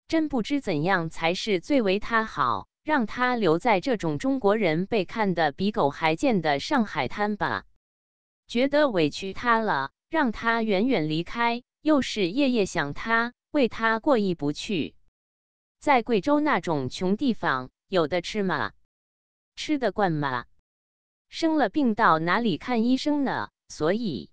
真不知怎样才是最为他好，让他留在这种中国人被看的比狗还贱的上海滩吧，觉得委屈他了，让他远远离开，又是夜夜想他，为他过意不去。在贵州那种穷地方，有的吃吗？吃得惯吗？生了病到哪里看医生呢？所以，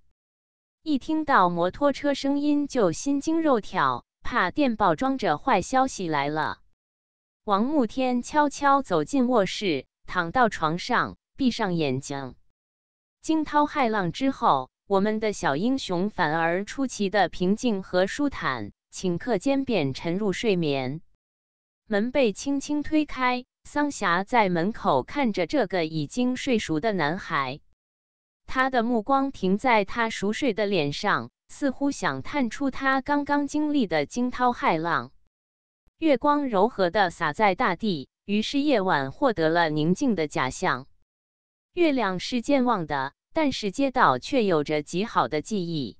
一听到摩托车声音就心惊肉跳，怕电报装着坏消息来了。王慕天悄悄走进卧室，躺到床上，闭上眼睛。惊涛骇浪之后，我们的小英雄反而出奇的平静和舒坦，顷刻间便沉入睡眠。门被轻轻推开，桑霞在门口看着这个已经睡熟的男孩，他的目光停在他熟睡的脸上，似乎想探出他刚刚经历的惊涛骇浪。月光柔和的洒在大地，于是夜晚获得了宁静的假象。月亮是健忘的，但是街道却有着极好的记忆。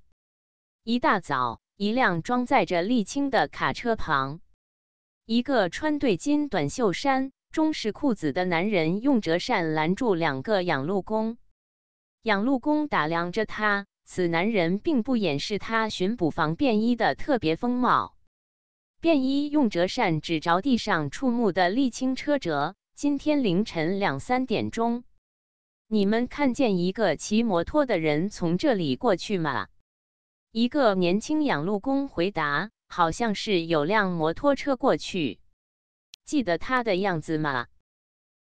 一大早，一辆装载着沥青的卡车旁。一个穿对襟短袖衫、中式裤子的男人用折扇拦住两个养路工。养路工打量着他，此男人并不掩饰他巡捕房便衣的特别风貌。便衣用折扇指着地上触目的沥青车辙：“今天凌晨两三点钟，你们看见一个骑摩托的人从这里过去吗？”一个年轻养路工回答。好像是有辆摩托车过去，记得他的样子吗？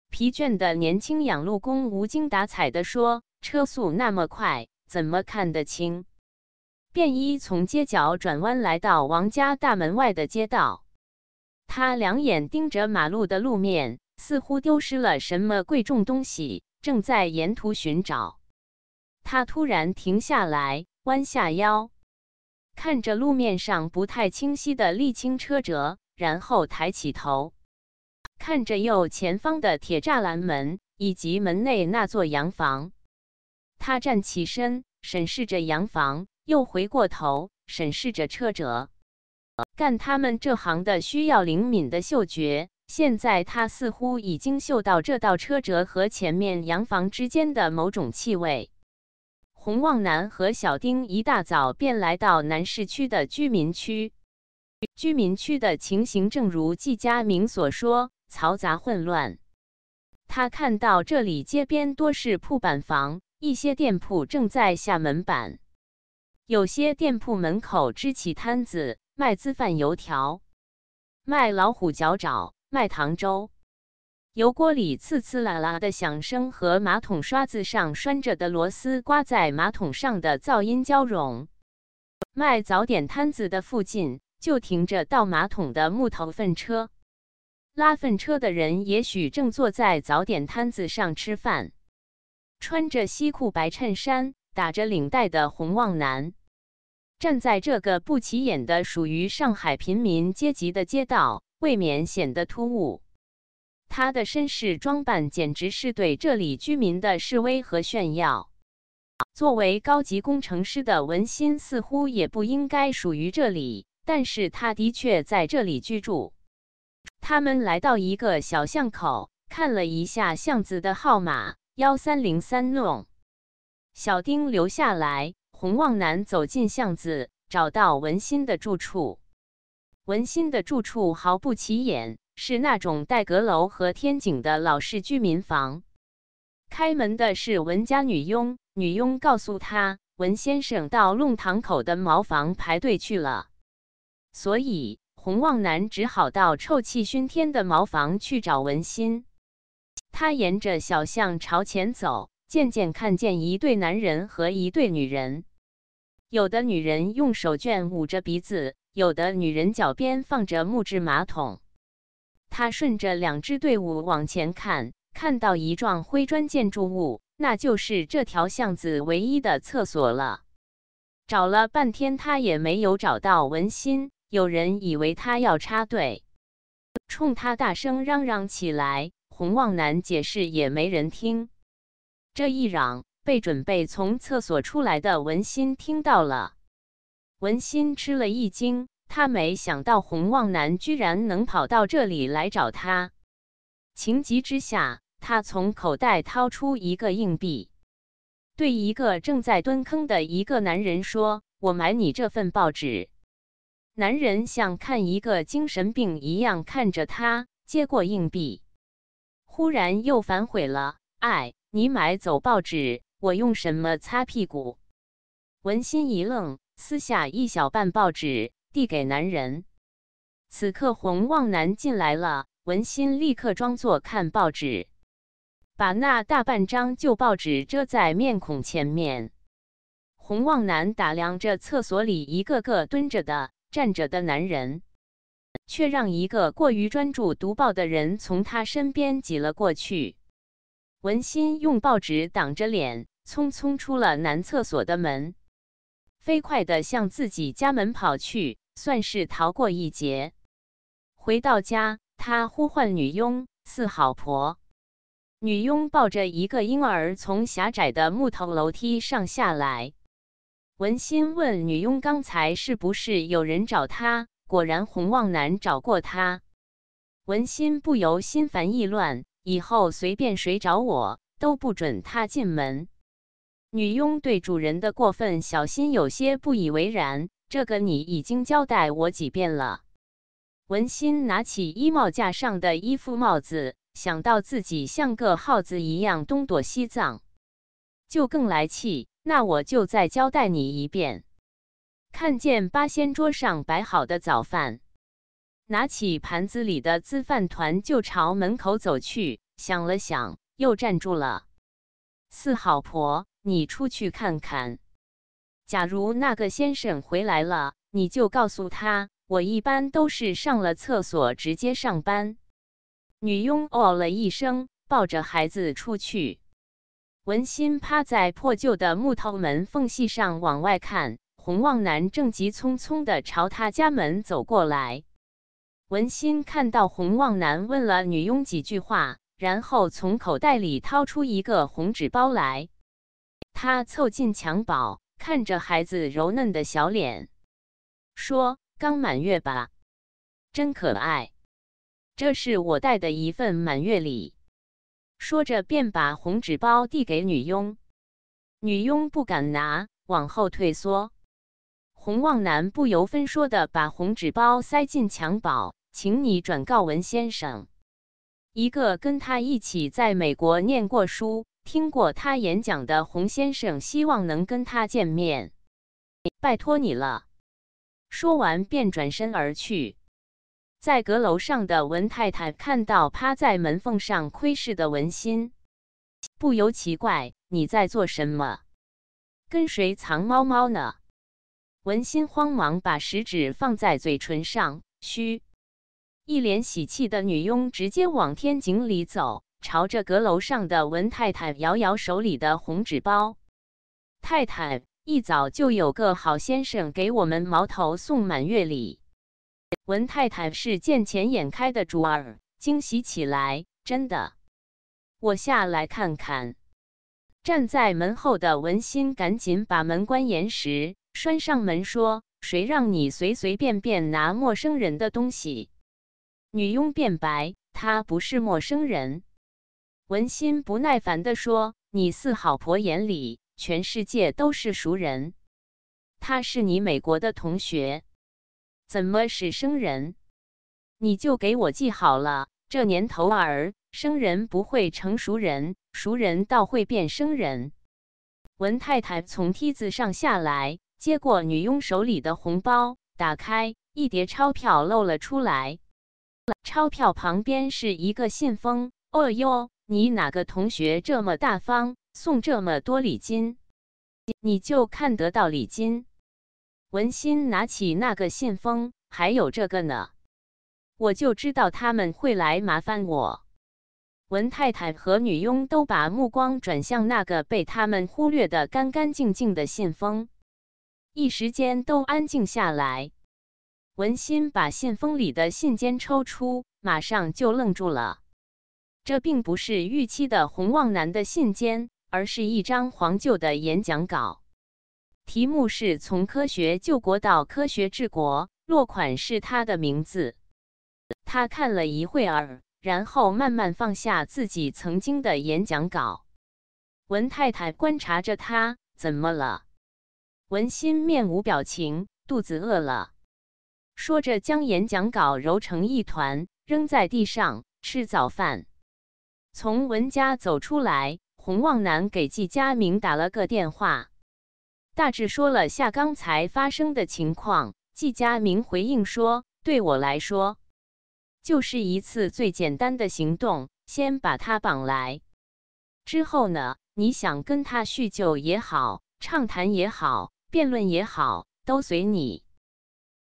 疲倦的年轻养路工无精打采地说：“车速那么快，怎么看得清？”便衣从街角转弯来到王家大门外的街道，他两眼盯着马路的路面，似乎丢失了什么贵重东西，正在沿途寻找。他突然停下来，弯下腰。看着路面上不太清晰的沥青车辙，然后抬起头，看着右前方的铁栅栏门以及门内那座洋房。他站起身，审视着洋房，又回过头，审视着车辙。干他们这行的需要灵敏的嗅觉，现在他似乎已经嗅到这道车辙和前面洋房之间的某种气味。洪旺南和小丁一大早便来到南市区的居民区。居民区的情形正如季家明所说，嘈杂混乱。他看到这里街边多是铺板房，一些店铺正在下门板，有些店铺门口支起摊子，卖粢饭油条，卖老虎脚爪，卖糖粥。油锅里呲呲啦啦的响声和马桶刷子上拴着的螺丝刮在马桶上的噪音交融。卖早点摊子的附近就停着倒马桶的木头粪车，拉粪车的人也许正坐在早点摊子上吃饭，穿着西裤白衬衫打着领带的红旺男站在这个不起眼的属于上海平民阶级的街道，未免显得突兀。他的绅士装扮简直是对这里居民的示威和炫耀。作为高级工程师的文心似乎也不应该属于这里，但是他的确在这里居住。他们来到一个小巷口，看了一下巷子的号码：幺三零三弄。小丁留下来，洪旺南走进巷子，找到文心的住处。文心的住处毫不起眼。是那种带阁楼和天井的老式居民房。开门的是文家女佣，女佣告诉他，文先生到弄堂口的茅房排队去了，所以洪旺南只好到臭气熏天的茅房去找文新。他沿着小巷朝前走，渐渐看见一对男人和一对女人，有的女人用手绢捂着鼻子，有的女人脚边放着木质马桶。他顺着两支队伍往前看，看到一幢灰砖建筑物，那就是这条巷子唯一的厕所了。找了半天，他也没有找到文心。有人以为他要插队，冲他大声嚷嚷起来。洪旺南解释也没人听。这一嚷，被准备从厕所出来的文心听到了。文心吃了一惊。他没想到洪旺南居然能跑到这里来找他，情急之下，他从口袋掏出一个硬币，对一个正在蹲坑的一个男人说：“我买你这份报纸。”男人像看一个精神病一样看着他，接过硬币，忽然又反悔了：“哎，你买走报纸，我用什么擦屁股？”文心一愣，撕下一小半报纸。递给男人。此刻，洪旺南进来了，文心立刻装作看报纸，把那大半张旧报纸遮在面孔前面。洪旺南打量着厕所里一个个蹲着的、站着的男人，却让一个过于专注读报的人从他身边挤了过去。文心用报纸挡着脸，匆匆出了男厕所的门，飞快的向自己家门跑去。算是逃过一劫。回到家，他呼唤女佣四好婆。女佣抱着一个婴儿从狭窄的木头楼梯上下来。文心问女佣：“刚才是不是有人找她？”果然，洪旺男找过她。文心不由心烦意乱。以后随便谁找我，都不准他进门。女佣对主人的过分小心有些不以为然。这个你已经交代我几遍了。文心拿起衣帽架上的衣服帽子，想到自己像个耗子一样东躲西藏，就更来气。那我就再交代你一遍。看见八仙桌上摆好的早饭，拿起盘子里的粢饭团就朝门口走去。想了想，又站住了。四好婆，你出去看看。假如那个先生回来了，你就告诉他，我一般都是上了厕所直接上班。女佣哦了一声，抱着孩子出去。文心趴在破旧的木头门缝隙上往外看，洪旺男正急匆匆地朝他家门走过来。文心看到洪旺男，问了女佣几句话，然后从口袋里掏出一个红纸包来，他凑近襁褓。看着孩子柔嫩的小脸，说：“刚满月吧，真可爱。这是我带的一份满月礼。”说着便把红纸包递给女佣，女佣不敢拿，往后退缩。洪旺南不由分说的把红纸包塞进襁褓，请你转告文先生，一个跟他一起在美国念过书。听过他演讲的洪先生希望能跟他见面，拜托你了。说完便转身而去。在阁楼上的文太太看到趴在门缝上窥视的文心，不由奇怪：你在做什么？跟谁藏猫猫呢？文心慌忙把食指放在嘴唇上，嘘。一脸喜气的女佣直接往天井里走。朝着阁楼上的文太太摇摇手里的红纸包，太太一早就有个好先生给我们毛头送满月礼。文太太是见钱眼开的主儿，惊喜起来，真的，我下来看看。站在门后的文心赶紧把门关严实，拴上门说：“谁让你随随便便拿陌生人的东西？”女佣变白，她不是陌生人。文心不耐烦地说：“你四好婆眼里全世界都是熟人，他是你美国的同学，怎么是生人？你就给我记好了，这年头儿，生人不会成熟人，熟人倒会变生人。”文太太从梯子上下来，接过女佣手里的红包，打开，一叠钞票露了出来。钞票旁边是一个信封。哦哟！你哪个同学这么大方，送这么多礼金？你就看得到礼金？文心拿起那个信封，还有这个呢，我就知道他们会来麻烦我。文太太和女佣都把目光转向那个被他们忽略的干干净净的信封，一时间都安静下来。文心把信封里的信笺抽出，马上就愣住了。这并不是预期的洪旺南的信笺，而是一张黄旧的演讲稿，题目是从科学救国到科学治国，落款是他的名字。他看了一会儿，然后慢慢放下自己曾经的演讲稿。文太太观察着他，怎么了？文心面无表情，肚子饿了，说着将演讲稿揉成一团，扔在地上吃早饭。从文家走出来，洪旺南给季佳明打了个电话，大致说了下刚才发生的情况。季佳明回应说：“对我来说，就是一次最简单的行动，先把他绑来。之后呢，你想跟他叙旧也好，畅谈也好，辩论也好，都随你。”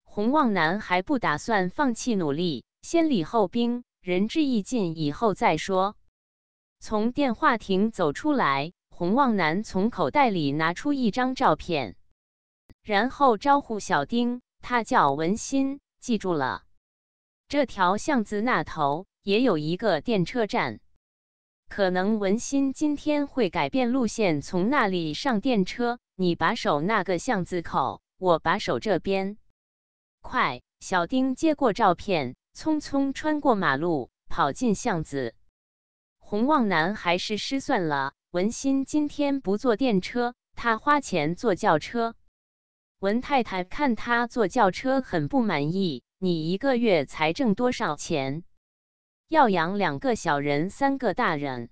洪旺南还不打算放弃努力，先礼后兵，仁至义尽，以后再说。从电话亭走出来，洪旺南从口袋里拿出一张照片，然后招呼小丁：“他叫文新，记住了。这条巷子那头也有一个电车站，可能文新今天会改变路线，从那里上电车。你把守那个巷子口，我把守这边。快！”小丁接过照片，匆匆穿过马路，跑进巷子。洪旺南还是失算了。文新今天不坐电车，他花钱坐轿车。文太太看他坐轿车很不满意。你一个月才挣多少钱？要养两个小人，三个大人。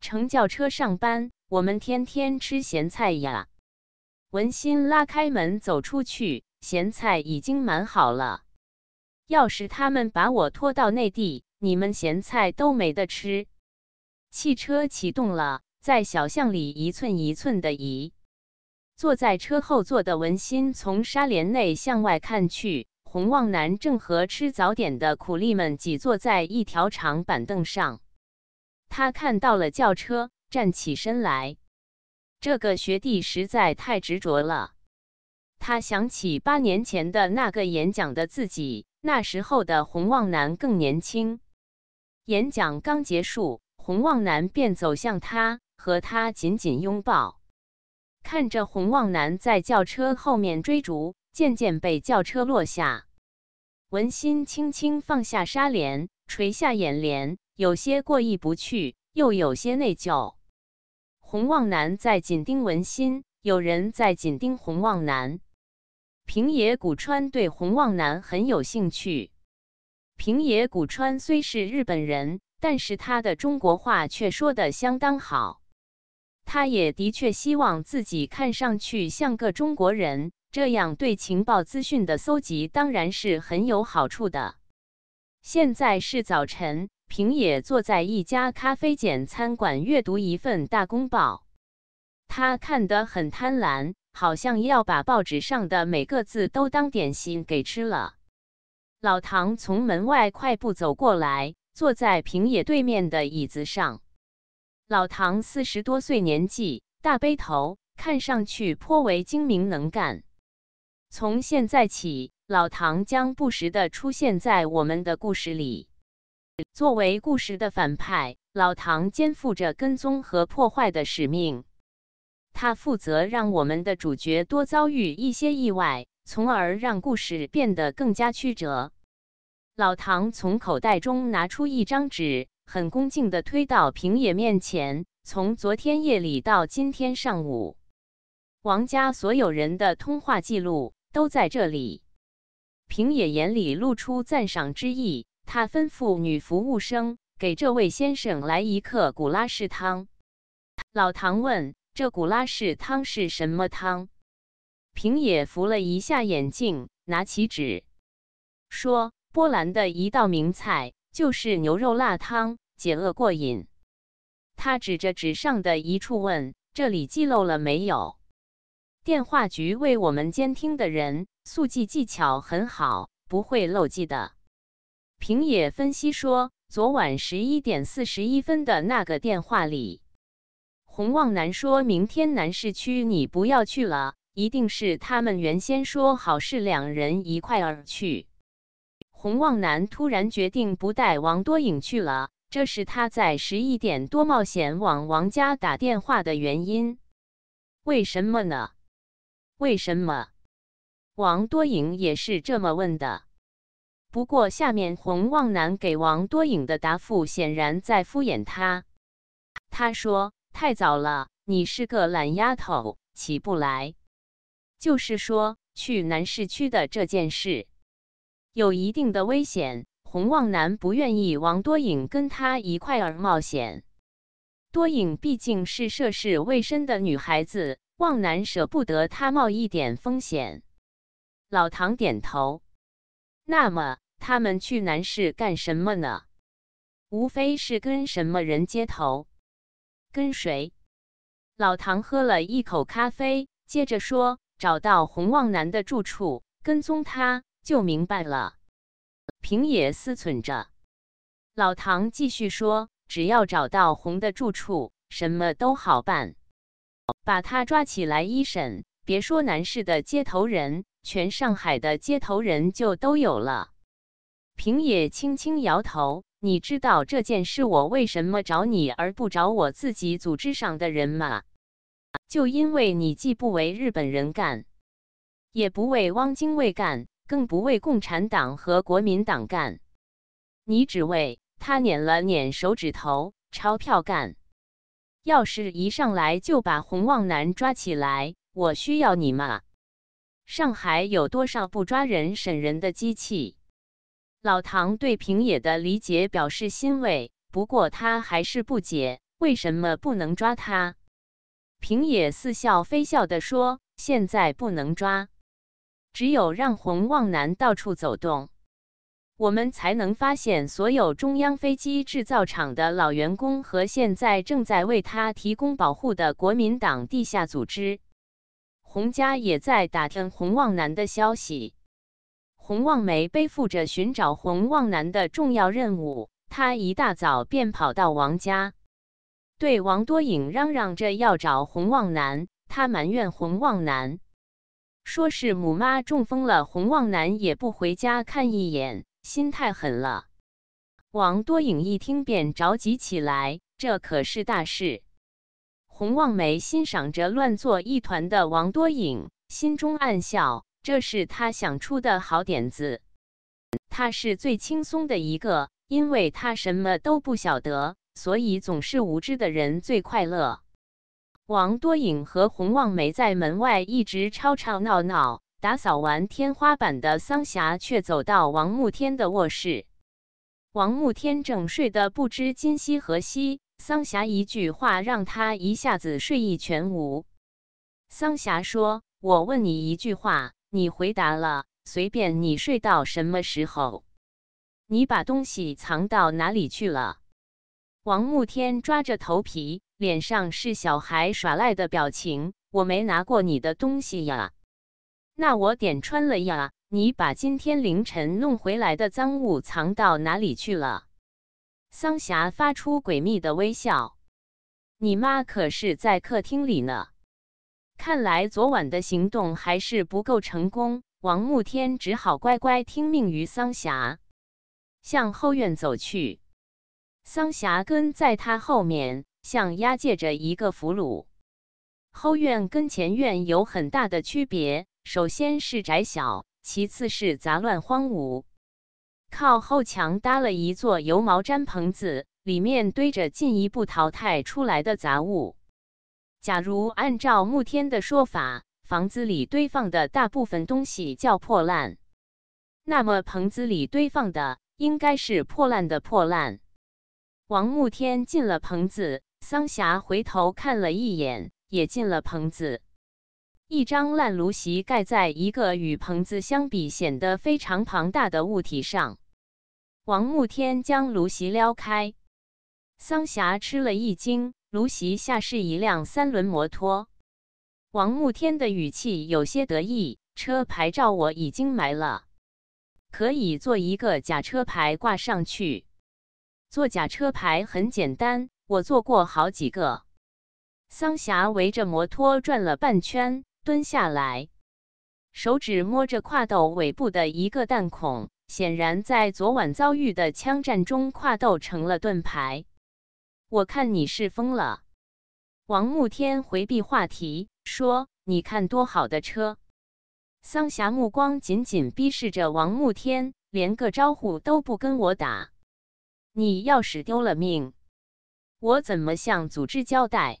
乘轿车上班，我们天天吃咸菜呀。文新拉开门走出去，咸菜已经满好了。要是他们把我拖到内地，你们咸菜都没得吃。汽车启动了，在小巷里一寸一寸的移。坐在车后座的文心从纱帘内向外看去，洪旺南正和吃早点的苦力们挤坐在一条长板凳上。他看到了轿车，站起身来。这个学弟实在太执着了。他想起八年前的那个演讲的自己，那时候的洪旺南更年轻。演讲刚结束。洪旺南便走向他，和他紧紧拥抱。看着洪旺南在轿车后面追逐，渐渐被轿车落下。文心轻轻放下纱帘，垂下眼帘，有些过意不去，又有些内疚。洪旺南在紧盯文心，有人在紧盯洪旺南。平野古川对洪旺南很有兴趣。平野古川虽是日本人。但是他的中国话却说的相当好，他也的确希望自己看上去像个中国人。这样对情报资讯的搜集当然是很有好处的。现在是早晨，平野坐在一家咖啡简餐馆阅读一份《大公报》，他看得很贪婪，好像要把报纸上的每个字都当点心给吃了。老唐从门外快步走过来。坐在平野对面的椅子上，老唐四十多岁，年纪大背头，看上去颇为精明能干。从现在起，老唐将不时的出现在我们的故事里，作为故事的反派，老唐肩负着跟踪和破坏的使命。他负责让我们的主角多遭遇一些意外，从而让故事变得更加曲折。老唐从口袋中拿出一张纸，很恭敬地推到平野面前。从昨天夜里到今天上午，王家所有人的通话记录都在这里。平野眼里露出赞赏之意，他吩咐女服务生给这位先生来一客古拉氏汤。老唐问：“这古拉氏汤是什么汤？”平野扶了一下眼镜，拿起纸说。波兰的一道名菜就是牛肉辣汤，解饿过瘾。他指着纸上的一处问：“这里记漏了没有？”电话局为我们监听的人速记技巧很好，不会漏记的。平野分析说：“昨晚十一点四十一分的那个电话里，洪旺南说明天南市区你不要去了，一定是他们原先说好是两人一块儿去。”洪旺南突然决定不带王多颖去了，这是他在十一点多冒险往王家打电话的原因。为什么呢？为什么？王多颖也是这么问的。不过，下面洪旺南给王多颖的答复显然在敷衍他。他说：“太早了，你是个懒丫头，起不来。”就是说，去南市区的这件事。有一定的危险，洪旺南不愿意王多颖跟他一块儿冒险。多颖毕竟是涉世未深的女孩子，旺南舍不得她冒一点风险。老唐点头。那么他们去南市干什么呢？无非是跟什么人接头。跟谁？老唐喝了一口咖啡，接着说：找到洪旺南的住处，跟踪他。就明白了，平野思忖着，老唐继续说：“只要找到红的住处，什么都好办。把他抓起来一审，别说南市的接头人，全上海的接头人就都有了。”平野轻轻摇头：“你知道这件事，我为什么找你而不找我自己组织上的人吗？就因为你既不为日本人干，也不为汪精卫干。”更不为共产党和国民党干，你只为他捻了捻手指头钞票干。要是一上来就把洪旺南抓起来，我需要你吗？上海有多少不抓人审人的机器？老唐对平野的理解表示欣慰，不过他还是不解为什么不能抓他。平野似笑非笑的说：“现在不能抓。”只有让洪旺南到处走动，我们才能发现所有中央飞机制造厂的老员工和现在正在为他提供保护的国民党地下组织。洪家也在打听洪旺南的消息。洪旺梅背负着寻找洪旺南的重要任务，他一大早便跑到王家，对王多颖嚷嚷着要找洪旺南，他埋怨洪旺南。说是母妈中风了，洪旺南也不回家看一眼，心太狠了。王多颖一听便着急起来，这可是大事。洪旺梅欣赏着乱作一团的王多颖，心中暗笑，这是他想出的好点子。他是最轻松的一个，因为他什么都不晓得，所以总是无知的人最快乐。王多颖和洪旺梅在门外一直吵吵闹闹。打扫完天花板的桑霞，却走到王慕天的卧室。王慕天正睡得不知今夕何夕，桑霞一句话让他一下子睡意全无。桑霞说：“我问你一句话，你回答了。随便你睡到什么时候。你把东西藏到哪里去了？”王慕天抓着头皮，脸上是小孩耍赖的表情。我没拿过你的东西呀，那我点穿了呀！你把今天凌晨弄回来的赃物藏到哪里去了？桑霞发出诡秘的微笑。你妈可是在客厅里呢。看来昨晚的行动还是不够成功。王慕天只好乖乖听命于桑霞，向后院走去。桑霞跟在他后面，像押解着一个俘虏。后院跟前院有很大的区别，首先是窄小，其次是杂乱荒芜。靠后墙搭了一座油毛毡棚子，里面堆着进一步淘汰出来的杂物。假如按照穆天的说法，房子里堆放的大部分东西叫破烂，那么棚子里堆放的应该是破烂的破烂。王慕天进了棚子，桑霞回头看了一眼，也进了棚子。一张烂芦席盖在一个与棚子相比显得非常庞大的物体上。王慕天将芦席撩开，桑霞吃了一惊。芦席下是一辆三轮摩托。王慕天的语气有些得意：“车牌照我已经买了，可以做一个假车牌挂上去。”做假车牌很简单，我做过好几个。桑霞围着摩托转了半圈，蹲下来，手指摸着胯斗尾部的一个弹孔，显然在昨晚遭遇的枪战中，胯斗成了盾牌。我看你是疯了。王慕天回避话题，说：“你看多好的车。”桑霞目光紧紧逼视着王慕天，连个招呼都不跟我打。你要是丢了命，我怎么向组织交代？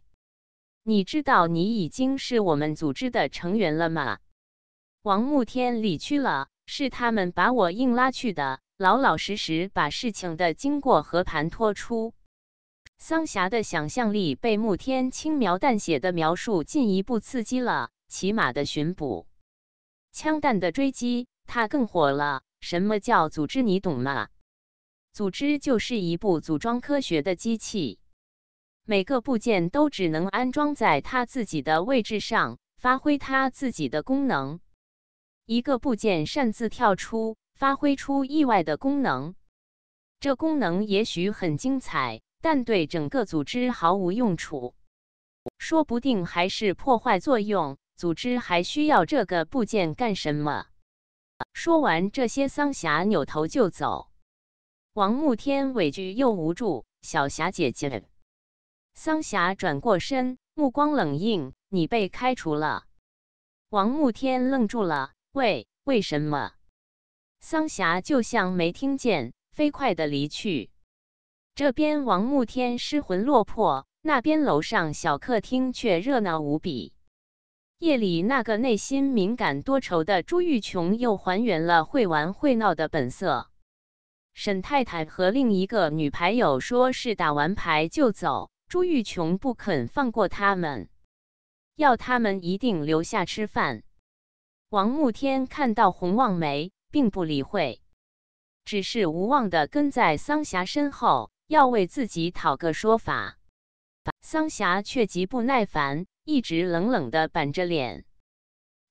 你知道你已经是我们组织的成员了吗？王慕天理屈了，是他们把我硬拉去的，老老实实把事情的经过和盘托出。桑霞的想象力被慕天轻描淡写的描述进一步刺激了，骑马的巡捕、枪弹的追击，他更火了。什么叫组织？你懂吗？组织就是一部组装科学的机器，每个部件都只能安装在它自己的位置上，发挥它自己的功能。一个部件擅自跳出，发挥出意外的功能，这功能也许很精彩，但对整个组织毫无用处，说不定还是破坏作用。组织还需要这个部件干什么？说完这些，桑霞扭头就走。王慕天委屈又无助，小霞姐姐。桑霞转过身，目光冷硬：“你被开除了。”王慕天愣住了：“为为什么？”桑霞就像没听见，飞快的离去。这边王慕天失魂落魄，那边楼上小客厅却热闹无比。夜里那个内心敏感多愁的朱玉琼，又还原了会玩会闹的本色。沈太太和另一个女排友说是打完牌就走，朱玉琼不肯放过他们，要他们一定留下吃饭。王慕天看到洪望梅，并不理会，只是无望地跟在桑霞身后，要为自己讨个说法。桑霞却极不耐烦，一直冷冷地板着脸。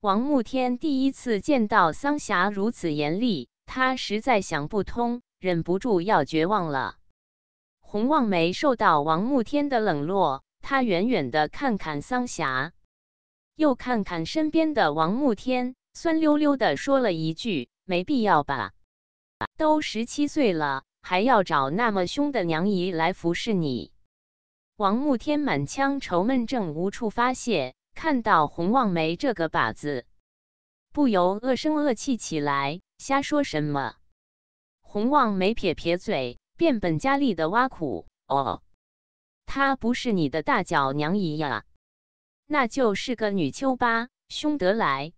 王慕天第一次见到桑霞如此严厉，他实在想不通。忍不住要绝望了。洪望梅受到王慕天的冷落，他远远的看看桑霞，又看看身边的王慕天，酸溜溜的说了一句：“没必要吧？都十七岁了，还要找那么凶的娘姨来服侍你？”王慕天满腔愁闷正无处发泄，看到洪望梅这个靶子，不由恶声恶气起来：“瞎说什么！”洪旺梅撇撇嘴，变本加厉的挖苦：“哦，她不是你的大脚娘姨呀，那就是个女秋巴，凶得来。”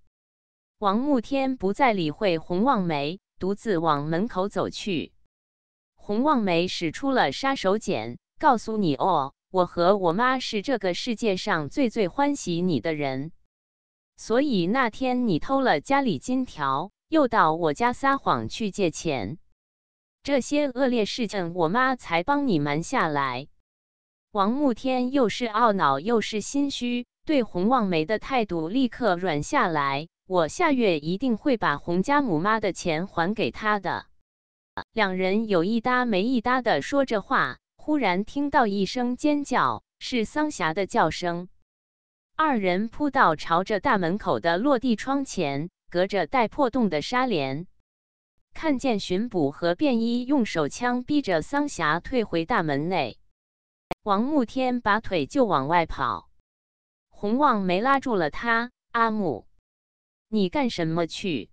王慕天不再理会洪旺梅，独自往门口走去。洪旺梅使出了杀手锏：“告诉你哦，我和我妈是这个世界上最最欢喜你的人，所以那天你偷了家里金条，又到我家撒谎去借钱。”这些恶劣事情，我妈才帮你瞒下来。王慕天又是懊恼又是心虚，对洪望梅的态度立刻软下来。我下月一定会把洪家母妈的钱还给他的。两人有一搭没一搭的说着话，忽然听到一声尖叫，是桑霞的叫声。二人扑到朝着大门口的落地窗前，隔着带破洞的纱帘。看见巡捕和便衣用手枪逼着桑霞退回大门内，王慕天拔腿就往外跑，洪旺梅拉住了他：“阿木，你干什么去？”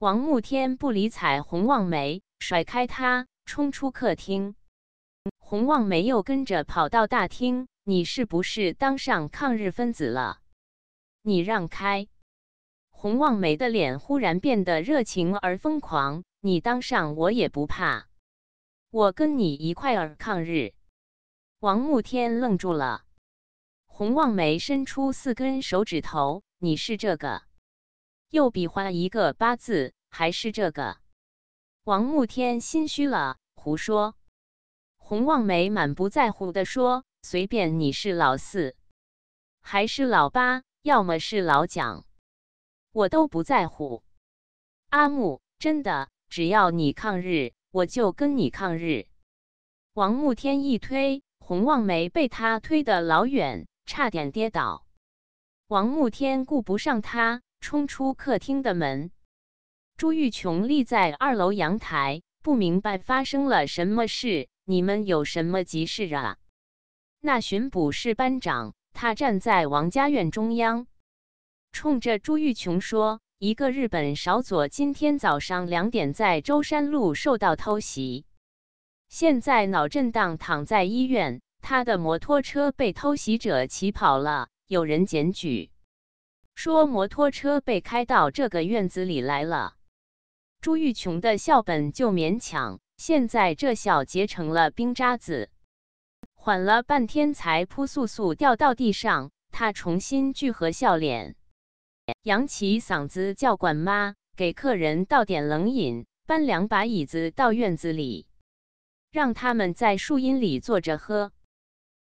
王慕天不理睬洪旺梅，甩开他冲出客厅。洪旺梅又跟着跑到大厅：“你是不是当上抗日分子了？”“你让开！”洪望梅的脸忽然变得热情而疯狂。你当上我也不怕，我跟你一块儿抗日。王慕天愣住了。洪望梅伸出四根手指头：“你是这个？”又比划一个八字：“还是这个？”王慕天心虚了：“胡说！”洪望梅满不在乎地说：“随便，你是老四，还是老八，要么是老蒋。”我都不在乎，阿木，真的，只要你抗日，我就跟你抗日。王慕天一推，洪望梅被他推得老远，差点跌倒。王慕天顾不上他，冲出客厅的门。朱玉琼立在二楼阳台，不明白发生了什么事。你们有什么急事啊？那巡捕是班长，他站在王家院中央。冲着朱玉琼说：“一个日本少佐今天早上两点在舟山路受到偷袭，现在脑震荡躺在医院。他的摩托车被偷袭者骑跑了。有人检举说摩托车被开到这个院子里来了。”朱玉琼的笑本就勉强，现在这笑结成了冰渣子，缓了半天才扑簌簌掉到地上。他重新聚合笑脸。扬起嗓子叫管妈给客人倒点冷饮，搬两把椅子到院子里，让他们在树荫里坐着喝。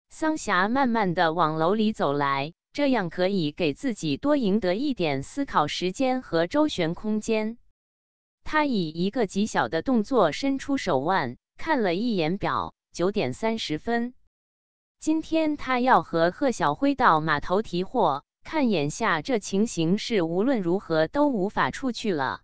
桑霞慢慢的往楼里走来，这样可以给自己多赢得一点思考时间和周旋空间。她以一个极小的动作伸出手腕，看了一眼表，九点三十分。今天她要和贺小辉到码头提货。看眼下这情形，是无论如何都无法出去了。